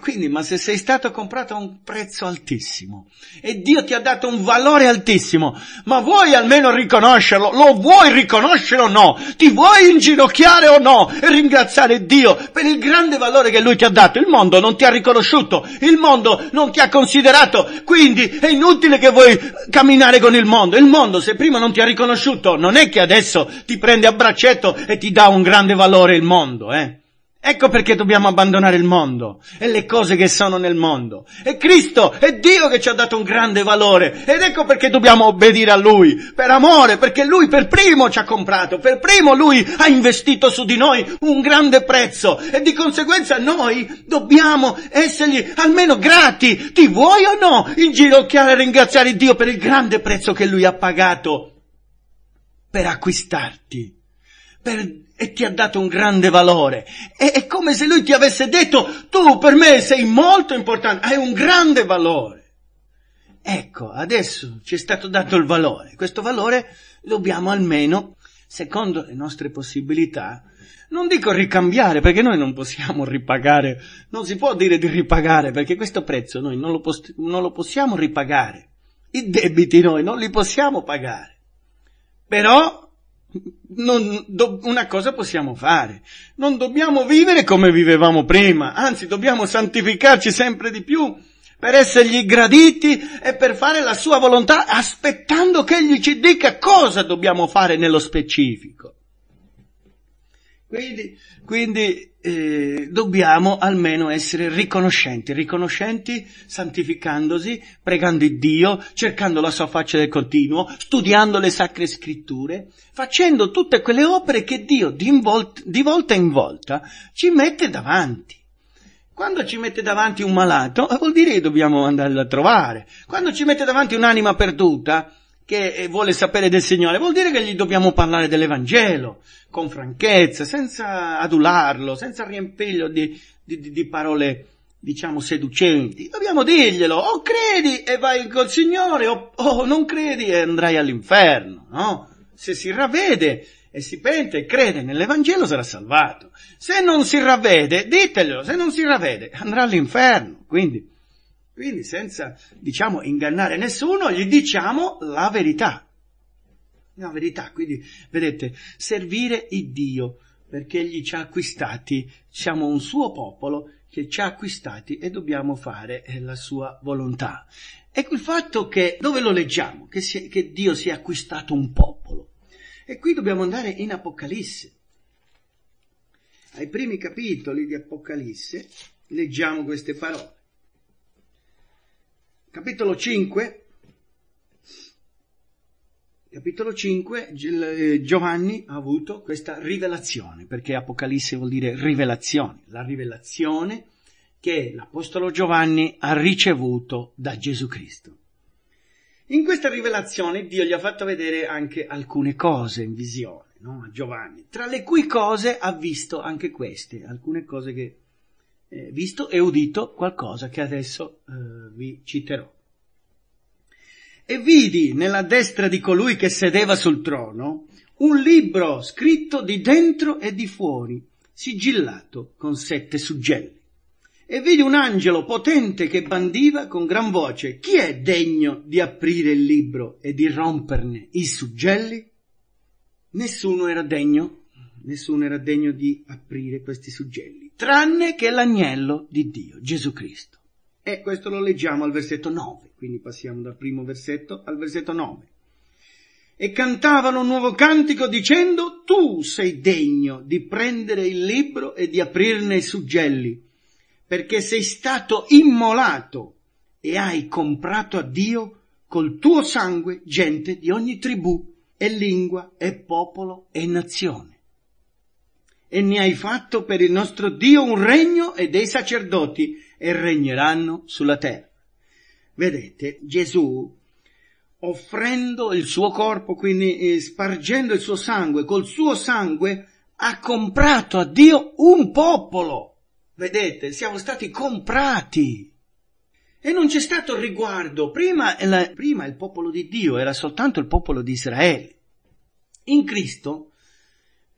Quindi, ma se sei stato comprato a un prezzo altissimo e Dio ti ha dato un valore altissimo, ma vuoi almeno riconoscerlo? Lo vuoi riconoscere o no? Ti vuoi inginocchiare o no? E ringraziare Dio per il grande valore che Lui ti ha dato. Il mondo non ti ha riconosciuto, il mondo non ti ha considerato, quindi è inutile che vuoi camminare con il mondo. Il mondo, se prima non ti ha riconosciuto, non è che adesso ti prende a braccetto e ti dà un grande valore il mondo, eh? Ecco perché dobbiamo abbandonare il mondo e le cose che sono nel mondo. È Cristo, è Dio che ci ha dato un grande valore ed ecco perché dobbiamo obbedire a Lui, per amore, perché Lui per primo ci ha comprato, per primo Lui ha investito su di noi un grande prezzo e di conseguenza noi dobbiamo essergli almeno grati, ti vuoi o no, inginocchiare e ringraziare Dio per il grande prezzo che Lui ha pagato per acquistarti per... e ti ha dato un grande valore. È, è come se lui ti avesse detto, tu per me sei molto importante, hai un grande valore. Ecco, adesso ci è stato dato il valore. Questo valore dobbiamo almeno, secondo le nostre possibilità, non dico ricambiare, perché noi non possiamo ripagare, non si può dire di ripagare, perché questo prezzo noi non lo, post- non lo possiamo ripagare. I debiti noi non li possiamo pagare. Però non, do, una cosa possiamo fare, non dobbiamo vivere come vivevamo prima, anzi dobbiamo santificarci sempre di più per essergli graditi e per fare la sua volontà aspettando che egli ci dica cosa dobbiamo fare nello specifico. Quindi, quindi eh, dobbiamo almeno essere riconoscenti, riconoscenti santificandosi, pregando il Dio, cercando la sua faccia del continuo, studiando le sacre scritture, facendo tutte quelle opere che Dio di, invol- di volta in volta ci mette davanti. Quando ci mette davanti un malato, vuol dire che dobbiamo andarlo a trovare. Quando ci mette davanti un'anima perduta, che eh, vuole sapere del Signore, vuol dire che gli dobbiamo parlare dell'Evangelo con franchezza, senza adularlo, senza riempirlo di, di, di parole, diciamo, seducenti. Dobbiamo dirglielo, o credi e vai col Signore, o, o non credi e andrai all'inferno, no? Se si ravvede e si pente e crede nell'Evangelo sarà salvato. Se non si ravvede, ditelo, se non si ravvede andrà all'inferno. Quindi quindi senza, diciamo, ingannare nessuno, gli diciamo la verità. La verità, quindi vedete, servire il Dio perché egli ci ha acquistati, siamo un suo popolo che ci ha acquistati e dobbiamo fare eh, la sua volontà. Ecco il fatto che, dove lo leggiamo? Che, si, che Dio si è acquistato un popolo. E qui dobbiamo andare in Apocalisse. Ai primi capitoli di Apocalisse leggiamo queste parole. Capitolo 5, capitolo 5, eh, Giovanni ha avuto questa rivelazione, perché Apocalisse vuol dire rivelazione, la rivelazione che l'Apostolo Giovanni ha ricevuto da Gesù Cristo. In questa rivelazione Dio gli ha fatto vedere anche alcune cose in visione no? a Giovanni, tra le cui cose ha visto anche queste, alcune cose che eh, visto e udito qualcosa che adesso eh, vi citerò. E vidi nella destra di colui che sedeva sul trono un libro scritto di dentro e di fuori, sigillato con sette suggelli. E vidi un angelo potente che bandiva con gran voce, chi è degno di aprire il libro e di romperne i suggelli? Nessuno era degno, nessuno era degno di aprire questi suggelli tranne che l'agnello di Dio, Gesù Cristo. E questo lo leggiamo al versetto 9, quindi passiamo dal primo versetto al versetto 9. E cantavano un nuovo cantico dicendo, tu sei degno di prendere il libro e di aprirne i suggelli, perché sei stato immolato e hai comprato a Dio col tuo sangue gente di ogni tribù e lingua e popolo e nazione e ne hai fatto per il nostro Dio un regno e dei sacerdoti e regneranno sulla terra. Vedete, Gesù offrendo il suo corpo, quindi eh, spargendo il suo sangue, col suo sangue ha comprato a Dio un popolo. Vedete, siamo stati comprati. E non c'è stato riguardo. Prima, la, prima il popolo di Dio era soltanto il popolo di Israele. In Cristo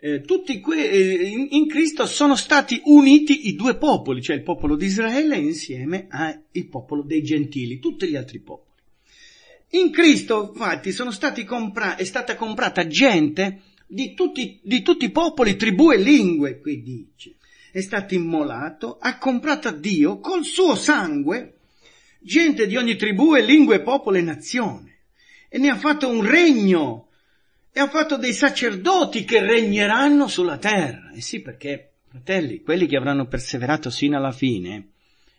eh, tutti que- eh, in, in, Cristo sono stati uniti i due popoli, cioè il popolo di Israele insieme al popolo dei gentili, tutti gli altri popoli. In Cristo, infatti, compra- è stata comprata gente di tutti, di tutti i popoli, tribù e lingue, qui dice. È stato immolato, ha comprato a Dio col suo sangue gente di ogni tribù e lingue, popolo e nazione. E ne ha fatto un regno e ha fatto dei sacerdoti che regneranno sulla terra. E eh sì, perché, fratelli, quelli che avranno perseverato sino alla fine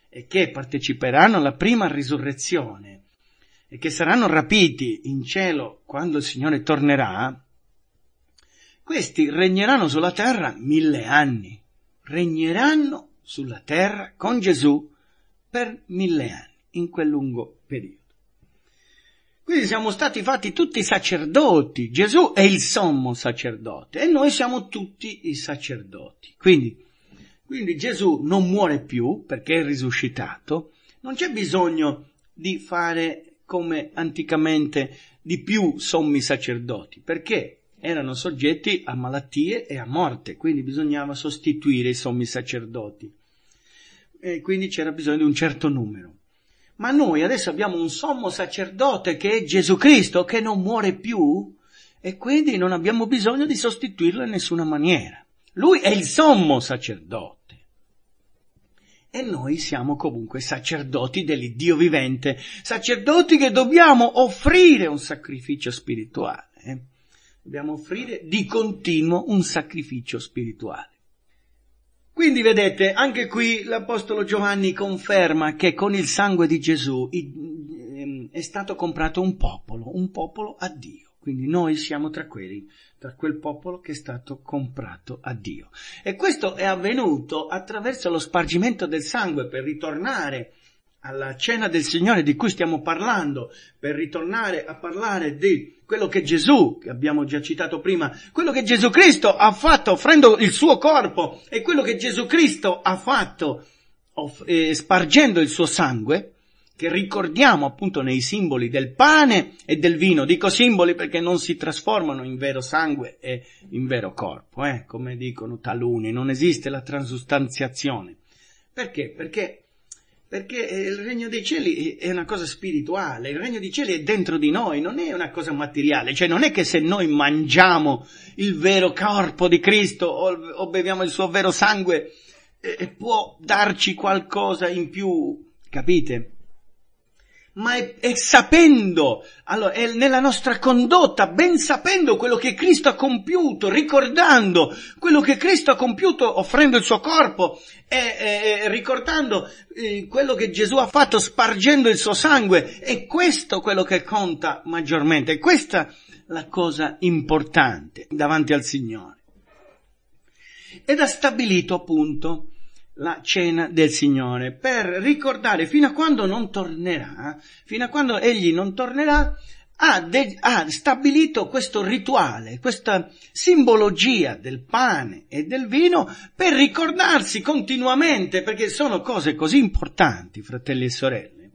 e che parteciperanno alla prima risurrezione e che saranno rapiti in cielo quando il Signore tornerà, questi regneranno sulla terra mille anni, regneranno sulla terra con Gesù per mille anni, in quel lungo periodo. Quindi siamo stati fatti tutti sacerdoti. Gesù è il sommo sacerdote e noi siamo tutti i sacerdoti. Quindi, quindi Gesù non muore più perché è risuscitato. Non c'è bisogno di fare come anticamente di più sommi sacerdoti, perché erano soggetti a malattie e a morte, quindi bisognava sostituire i sommi sacerdoti. E quindi c'era bisogno di un certo numero. Ma noi adesso abbiamo un sommo sacerdote che è Gesù Cristo, che non muore più, e quindi non abbiamo bisogno di sostituirlo in nessuna maniera. Lui è il sommo sacerdote. E noi siamo comunque sacerdoti dell'Iddio vivente, sacerdoti che dobbiamo offrire un sacrificio spirituale. Dobbiamo offrire di continuo un sacrificio spirituale. Quindi vedete, anche qui l'Apostolo Giovanni conferma che con il sangue di Gesù ehm, è stato comprato un popolo, un popolo a Dio. Quindi noi siamo tra quelli, tra quel popolo che è stato comprato a Dio. E questo è avvenuto attraverso lo spargimento del sangue per ritornare alla cena del Signore di cui stiamo parlando, per ritornare a parlare di quello che Gesù, che abbiamo già citato prima, quello che Gesù Cristo ha fatto offrendo il suo corpo e quello che Gesù Cristo ha fatto off- eh, spargendo il suo sangue, che ricordiamo appunto nei simboli del pane e del vino. Dico simboli perché non si trasformano in vero sangue e in vero corpo, eh, come dicono taluni, non esiste la transustanziazione. Perché? Perché perché eh, il regno dei cieli è una cosa spirituale, il regno dei cieli è dentro di noi, non è una cosa materiale, cioè non è che se noi mangiamo il vero corpo di Cristo o, o beviamo il suo vero sangue eh, può darci qualcosa in più, capite? ma è, è sapendo, allora è nella nostra condotta, ben sapendo quello che Cristo ha compiuto, ricordando quello che Cristo ha compiuto offrendo il suo corpo e, ricordando eh, quello che Gesù ha fatto spargendo il suo sangue. È questo quello che conta maggiormente, è questa la cosa importante davanti al Signore. Ed ha stabilito appunto la cena del Signore per ricordare fino a quando non tornerà, fino a quando egli non tornerà, ha, de- ha, stabilito questo rituale, questa simbologia del pane e del vino per ricordarsi continuamente, perché sono cose così importanti, fratelli e sorelle,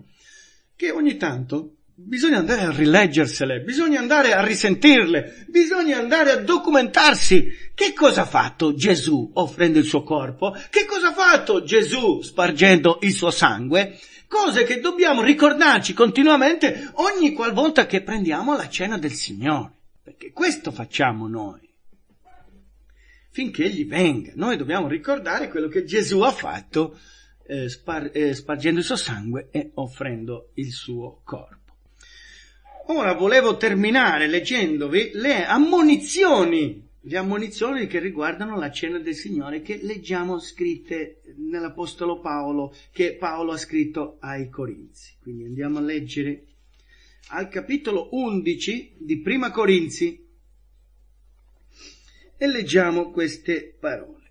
che ogni tanto bisogna andare a rileggersele, bisogna andare a risentirle, bisogna andare a documentarsi. Che cosa ha fatto Gesù offrendo il suo corpo? Che cosa ha fatto Gesù spargendo il suo sangue? Cose che dobbiamo ricordarci continuamente ogni qualvolta che prendiamo la cena del Signore, perché questo facciamo noi. Finché egli venga, noi dobbiamo ricordare quello che Gesù ha fatto eh, spar- eh, spargendo il suo sangue e offrendo il suo corpo. Ora volevo terminare leggendovi le ammonizioni, le ammonizioni che riguardano la cena del Signore che leggiamo scritte nell'Apostolo Paolo, che Paolo ha scritto ai Corinzi. Quindi andiamo a leggere al capitolo 11 di Prima Corinzi e leggiamo queste parole.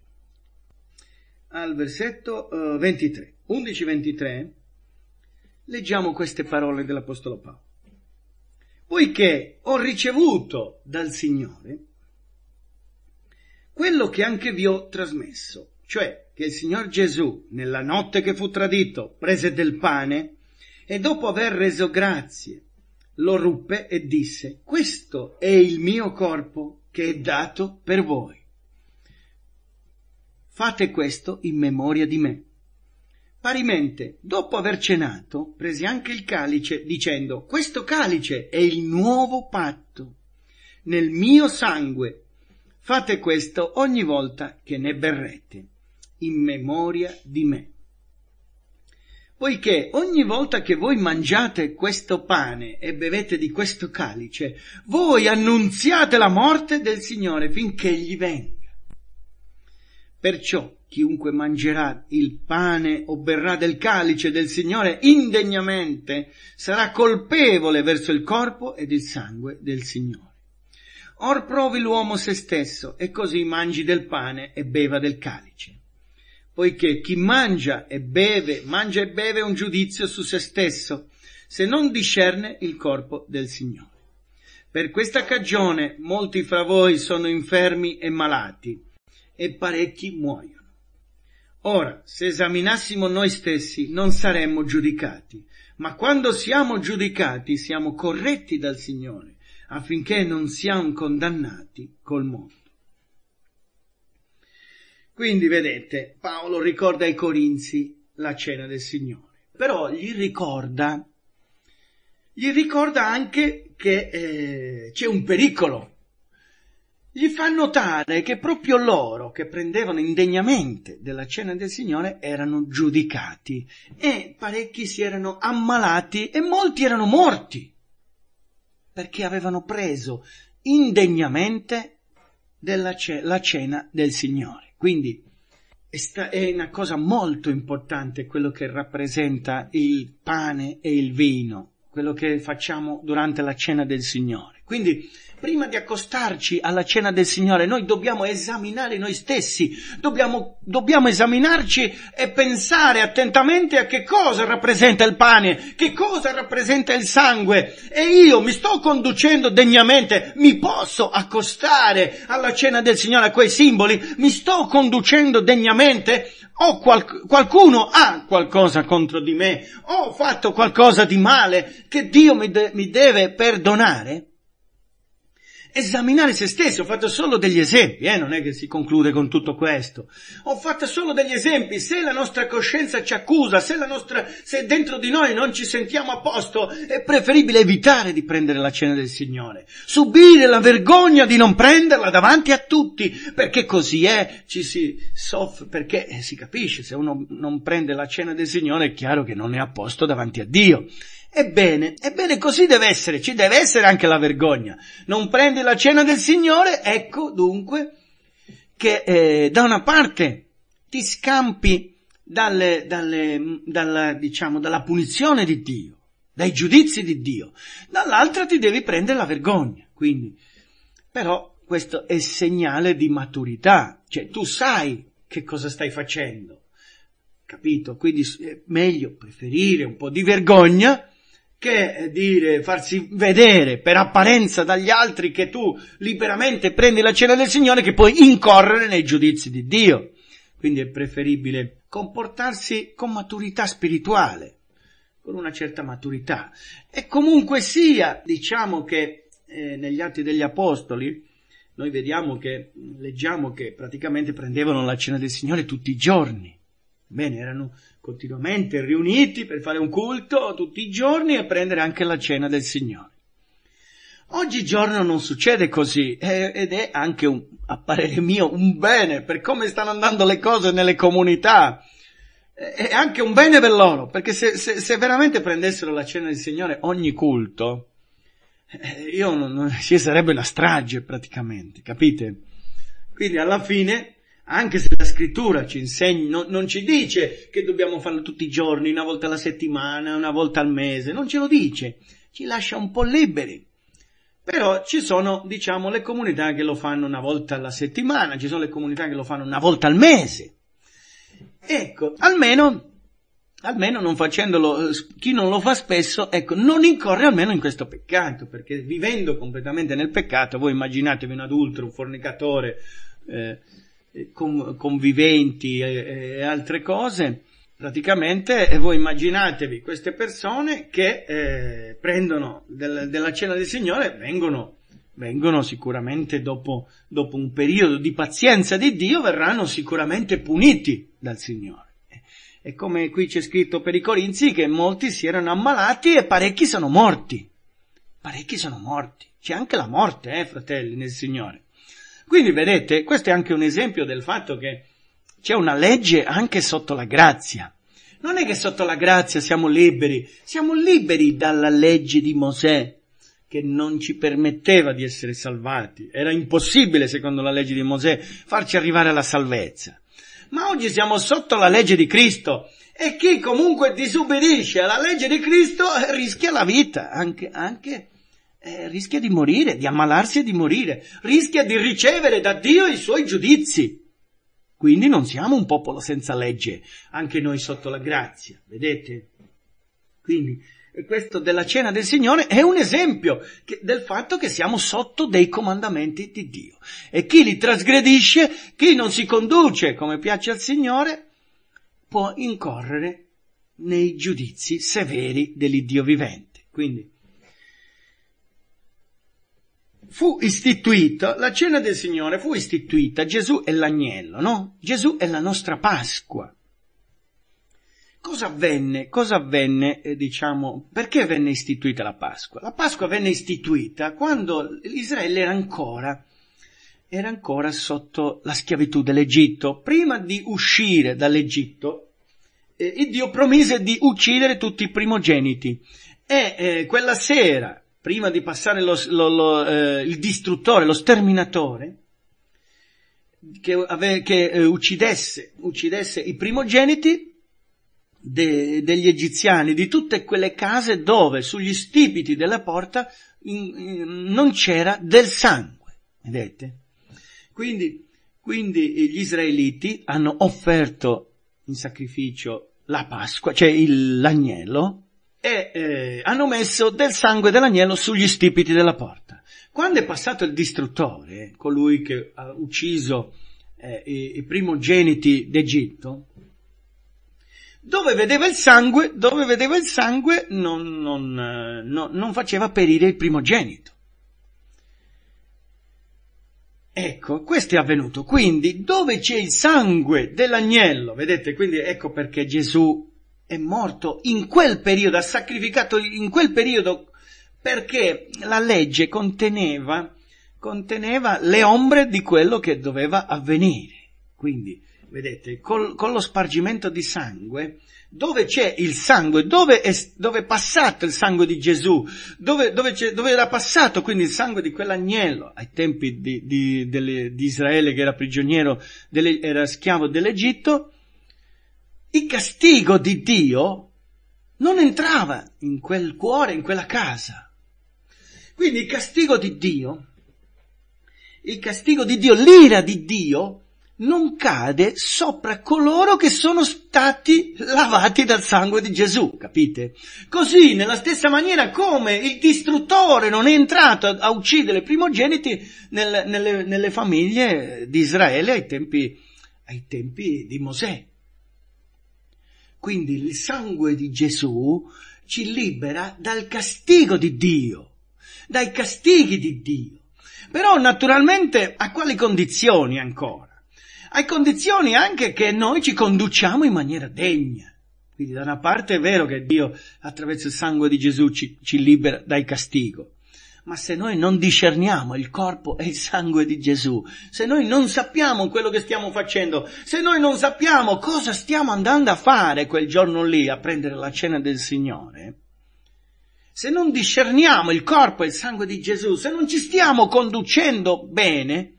Al versetto uh, 23, 11-23, leggiamo queste parole dell'Apostolo Paolo poiché ho ricevuto dal Signore quello che anche vi ho trasmesso, cioè che il Signor Gesù, nella notte che fu tradito, prese del pane e dopo aver reso grazie, lo ruppe e disse, questo è il mio corpo che è dato per voi. Fate questo in memoria di me. Parimente, dopo aver cenato, prese anche il calice, dicendo, questo calice è il nuovo patto, nel mio sangue. Fate questo ogni volta che ne berrete, in memoria di me. Poiché ogni volta che voi mangiate questo pane e bevete di questo calice, voi annunziate la morte del Signore finché egli venga. Perciò Chiunque mangerà il pane o berrà del calice del Signore indegnamente sarà colpevole verso il corpo ed il sangue del Signore. Or provi l'uomo se stesso e così mangi del pane e beva del calice. Poiché chi mangia e beve, mangia e beve un giudizio su se stesso, se non discerne il corpo del Signore. Per questa cagione molti fra voi sono infermi e malati, e parecchi muoiono. Ora, se esaminassimo noi stessi, non saremmo giudicati, ma quando siamo giudicati siamo corretti dal Signore, affinché non siamo condannati col mondo. Quindi vedete, Paolo ricorda ai Corinzi la cena del Signore, però gli ricorda, gli ricorda anche che eh, c'è un pericolo gli fa notare che proprio loro, che prendevano indegnamente della cena del Signore, erano giudicati e parecchi si erano ammalati e molti erano morti perché avevano preso indegnamente della ce- la cena del Signore. Quindi è, sta- è una cosa molto importante quello che rappresenta il pane e il vino, quello che facciamo durante la cena del Signore. Quindi, prima di accostarci alla cena del Signore, noi dobbiamo esaminare noi stessi, dobbiamo, dobbiamo, esaminarci e pensare attentamente a che cosa rappresenta il pane, che cosa rappresenta il sangue. E io mi sto conducendo degnamente, mi posso accostare alla cena del Signore, a quei simboli, mi sto conducendo degnamente. O qual- qualcuno ha qualcosa contro di me, ho fatto qualcosa di male che Dio mi, de- mi deve perdonare esaminare se stessi, ho fatto solo degli esempi, eh? non è che si conclude con tutto questo. Ho fatto solo degli esempi, se la nostra coscienza ci accusa, se, nostra, se dentro di noi non ci sentiamo a posto, è preferibile evitare di prendere la cena del Signore, subire la vergogna di non prenderla davanti a tutti, perché così è, eh, ci si soffre, perché eh, si capisce, se uno non prende la cena del Signore è chiaro che non è a posto davanti a Dio. Ebbene, ebbene così deve essere, ci deve essere anche la vergogna. Non prendi la cena del Signore, ecco dunque che eh, da una parte ti scampi dalle, dalle, dalla, diciamo, dalla punizione di Dio, dai giudizi di Dio, dall'altra ti devi prendere la vergogna. Quindi, però questo è segnale di maturità, cioè tu sai che cosa stai facendo, capito? Quindi è eh, meglio preferire un po' di vergogna che dire, farsi vedere per apparenza dagli altri che tu liberamente prendi la cena del Signore che puoi incorrere nei giudizi di Dio. Quindi è preferibile comportarsi con maturità spirituale, con una certa maturità. E comunque sia, diciamo che eh, negli Atti degli Apostoli, noi vediamo che, leggiamo che praticamente prendevano la cena del Signore tutti i giorni Bene, erano continuamente riuniti per fare un culto tutti i giorni e prendere anche la cena del Signore. Oggigiorno non succede così eh, ed è anche, un, a parere mio, un bene per come stanno andando le cose nelle comunità. Eh, è anche un bene per loro, perché se, se, se veramente prendessero la cena del Signore ogni culto, eh, io non, non, ci sarebbe una strage praticamente, capite? Quindi alla fine anche se la scrittura ci insegna, non, non ci dice che dobbiamo farlo tutti i giorni, una volta alla settimana, una volta al mese, non ce lo dice, ci lascia un po' liberi. Però ci sono, diciamo, le comunità che lo fanno una volta alla settimana, ci sono le comunità che lo fanno una volta al mese. Ecco, almeno, almeno non facendolo, chi non lo fa spesso, ecco, non incorre almeno in questo peccato, perché vivendo completamente nel peccato, voi immaginatevi un adulto, un fornicatore, eh, con, conviventi e, e, altre cose. Praticamente voi immaginatevi queste persone che eh, prendono del, della cena del Signore, vengono, vengono sicuramente dopo, dopo un periodo di pazienza di Dio, verranno sicuramente puniti dal Signore. E come qui c'è scritto per i Corinzi che molti si erano ammalati e parecchi sono morti. Parecchi sono morti. C'è anche la morte, eh, fratelli, nel Signore. Quindi vedete, questo è anche un esempio del fatto che c'è una legge anche sotto la grazia. Non è che sotto la grazia siamo liberi, siamo liberi dalla legge di Mosè che non ci permetteva di essere salvati. Era impossibile, secondo la legge di Mosè, farci arrivare alla salvezza. Ma oggi siamo sotto la legge di Cristo e chi comunque disubbidisce alla legge di Cristo rischia la vita, anche, anche eh, rischia di morire, di ammalarsi e di morire, rischia di ricevere da Dio i suoi giudizi. Quindi non siamo un popolo senza legge, anche noi sotto la grazia, vedete? Quindi eh, questo della cena del Signore è un esempio che, del fatto che siamo sotto dei comandamenti di Dio. E chi li trasgredisce, chi non si conduce come piace al Signore, può incorrere nei giudizi severi dell'Iddio vivente. Quindi fu istituita, la cena del Signore fu istituita, Gesù è l'agnello, no? Gesù è la nostra Pasqua. Cosa avvenne? Cosa avvenne, eh, diciamo, perché venne istituita la Pasqua? La Pasqua venne istituita quando Israele era ancora, era ancora sotto la schiavitù dell'Egitto. Prima di uscire dall'Egitto, eh, Dio promise di uccidere tutti i primogeniti. E eh, quella sera prima di passare lo, lo, lo, eh, il distruttore, lo sterminatore, che, ave, che eh, uccidesse, uccidesse, i primogeniti de, degli egiziani, di tutte quelle case dove sugli stipiti della porta in, in, non c'era del sangue, vedete? Quindi, quindi gli israeliti hanno offerto in sacrificio la Pasqua, cioè il, l'agnello, e eh, hanno messo del sangue dell'agnello sugli stipiti della porta. Quando è passato il distruttore, colui che ha ucciso eh, i, i primogeniti d'Egitto, dove vedeva il sangue, dove vedeva il sangue non, non, eh, no, non faceva perire il primogenito. Ecco, questo è avvenuto. Quindi, dove c'è il sangue dell'agnello, vedete, quindi ecco perché Gesù è morto in quel periodo, ha sacrificato in quel periodo perché la legge conteneva, conteneva le ombre di quello che doveva avvenire. Quindi, vedete, col, con lo spargimento di sangue, dove c'è il sangue, dove è, dove è passato il sangue di Gesù, dove, dove, dove, era passato quindi il sangue di quell'agnello, ai tempi di, di, delle, di Israele che era prigioniero, delle, era schiavo dell'Egitto, il castigo di Dio non entrava in quel cuore, in quella casa. Quindi il castigo di Dio, il castigo di Dio, l'ira di Dio non cade sopra coloro che sono stati lavati dal sangue di Gesù, capite? Così, nella stessa maniera come il distruttore non è entrato a, uccidere i primogeniti nel, nelle, nelle, famiglie di Israele ai tempi, ai tempi di Mosè. Quindi il sangue di Gesù ci libera dal castigo di Dio, dai castighi di Dio. Però naturalmente a quali condizioni ancora? A condizioni anche che noi ci conduciamo in maniera degna. Quindi da una parte è vero che Dio attraverso il sangue di Gesù ci, ci libera dal castigo, ma se noi non discerniamo il corpo e il sangue di Gesù, se noi non sappiamo quello che stiamo facendo, se noi non sappiamo cosa stiamo andando a fare quel giorno lì a prendere la cena del Signore, se non discerniamo il corpo e il sangue di Gesù, se non ci stiamo conducendo bene,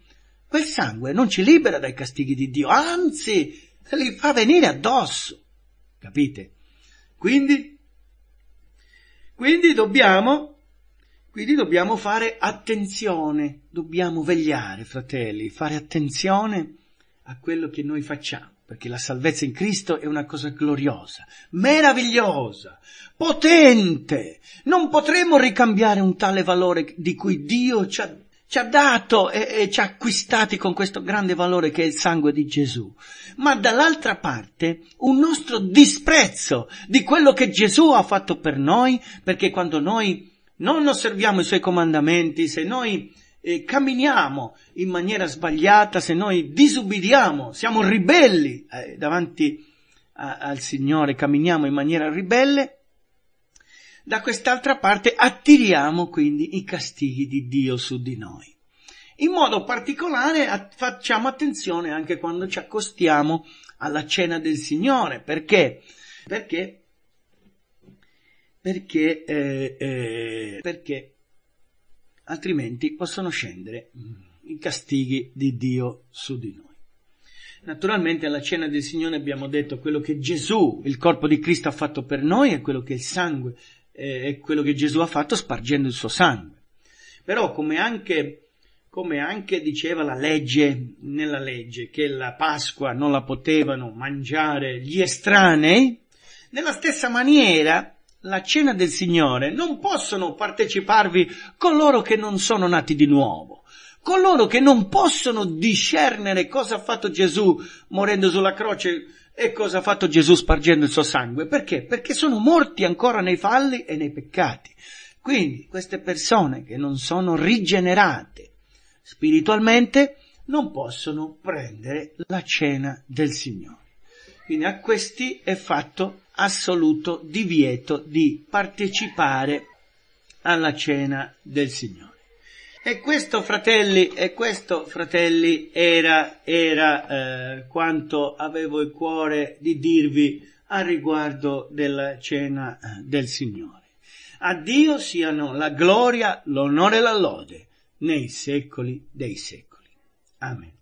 quel sangue non ci libera dai castighi di Dio, anzi li fa venire addosso. Capite? Quindi, quindi dobbiamo quindi dobbiamo fare attenzione, dobbiamo vegliare, fratelli, fare attenzione a quello che noi facciamo, perché la salvezza in Cristo è una cosa gloriosa, meravigliosa, potente. Non potremo ricambiare un tale valore di cui Dio ci ha ci ha dato e, e, ci ha acquistati con questo grande valore che è il sangue di Gesù, ma dall'altra parte un nostro disprezzo di quello che Gesù ha fatto per noi, perché quando noi non osserviamo i suoi comandamenti, se noi eh, camminiamo in maniera sbagliata, se noi disubbidiamo, siamo ribelli eh, davanti a, al Signore, camminiamo in maniera ribelle, da quest'altra parte attiriamo quindi i castighi di Dio su di noi. In modo particolare a, facciamo attenzione anche quando ci accostiamo alla cena del Signore, perché? Perché perché, eh, eh, perché altrimenti possono scendere i castighi di Dio su di noi. Naturalmente alla cena del Signore abbiamo detto quello che Gesù, il corpo di Cristo ha fatto per noi e quello che il sangue eh, è quello che Gesù ha fatto spargendo il suo sangue. Però come anche, come anche diceva la legge, nella legge, che la Pasqua non la potevano mangiare gli estranei, nella stessa maniera la cena del Signore non possono parteciparvi coloro che non sono nati di nuovo, coloro che non possono discernere cosa ha fatto Gesù morendo sulla croce e cosa ha fatto Gesù spargendo il suo sangue. Perché? Perché sono morti ancora nei falli e nei peccati. Quindi queste persone che non sono rigenerate spiritualmente non possono prendere la cena del Signore. Quindi a questi è fatto assoluto divieto di partecipare alla cena del Signore. E questo, fratelli, e questo, fratelli era, era eh, quanto avevo il cuore di dirvi a riguardo della cena eh, del Signore. A Dio siano la gloria, l'onore e la lode nei secoli dei secoli. Amen.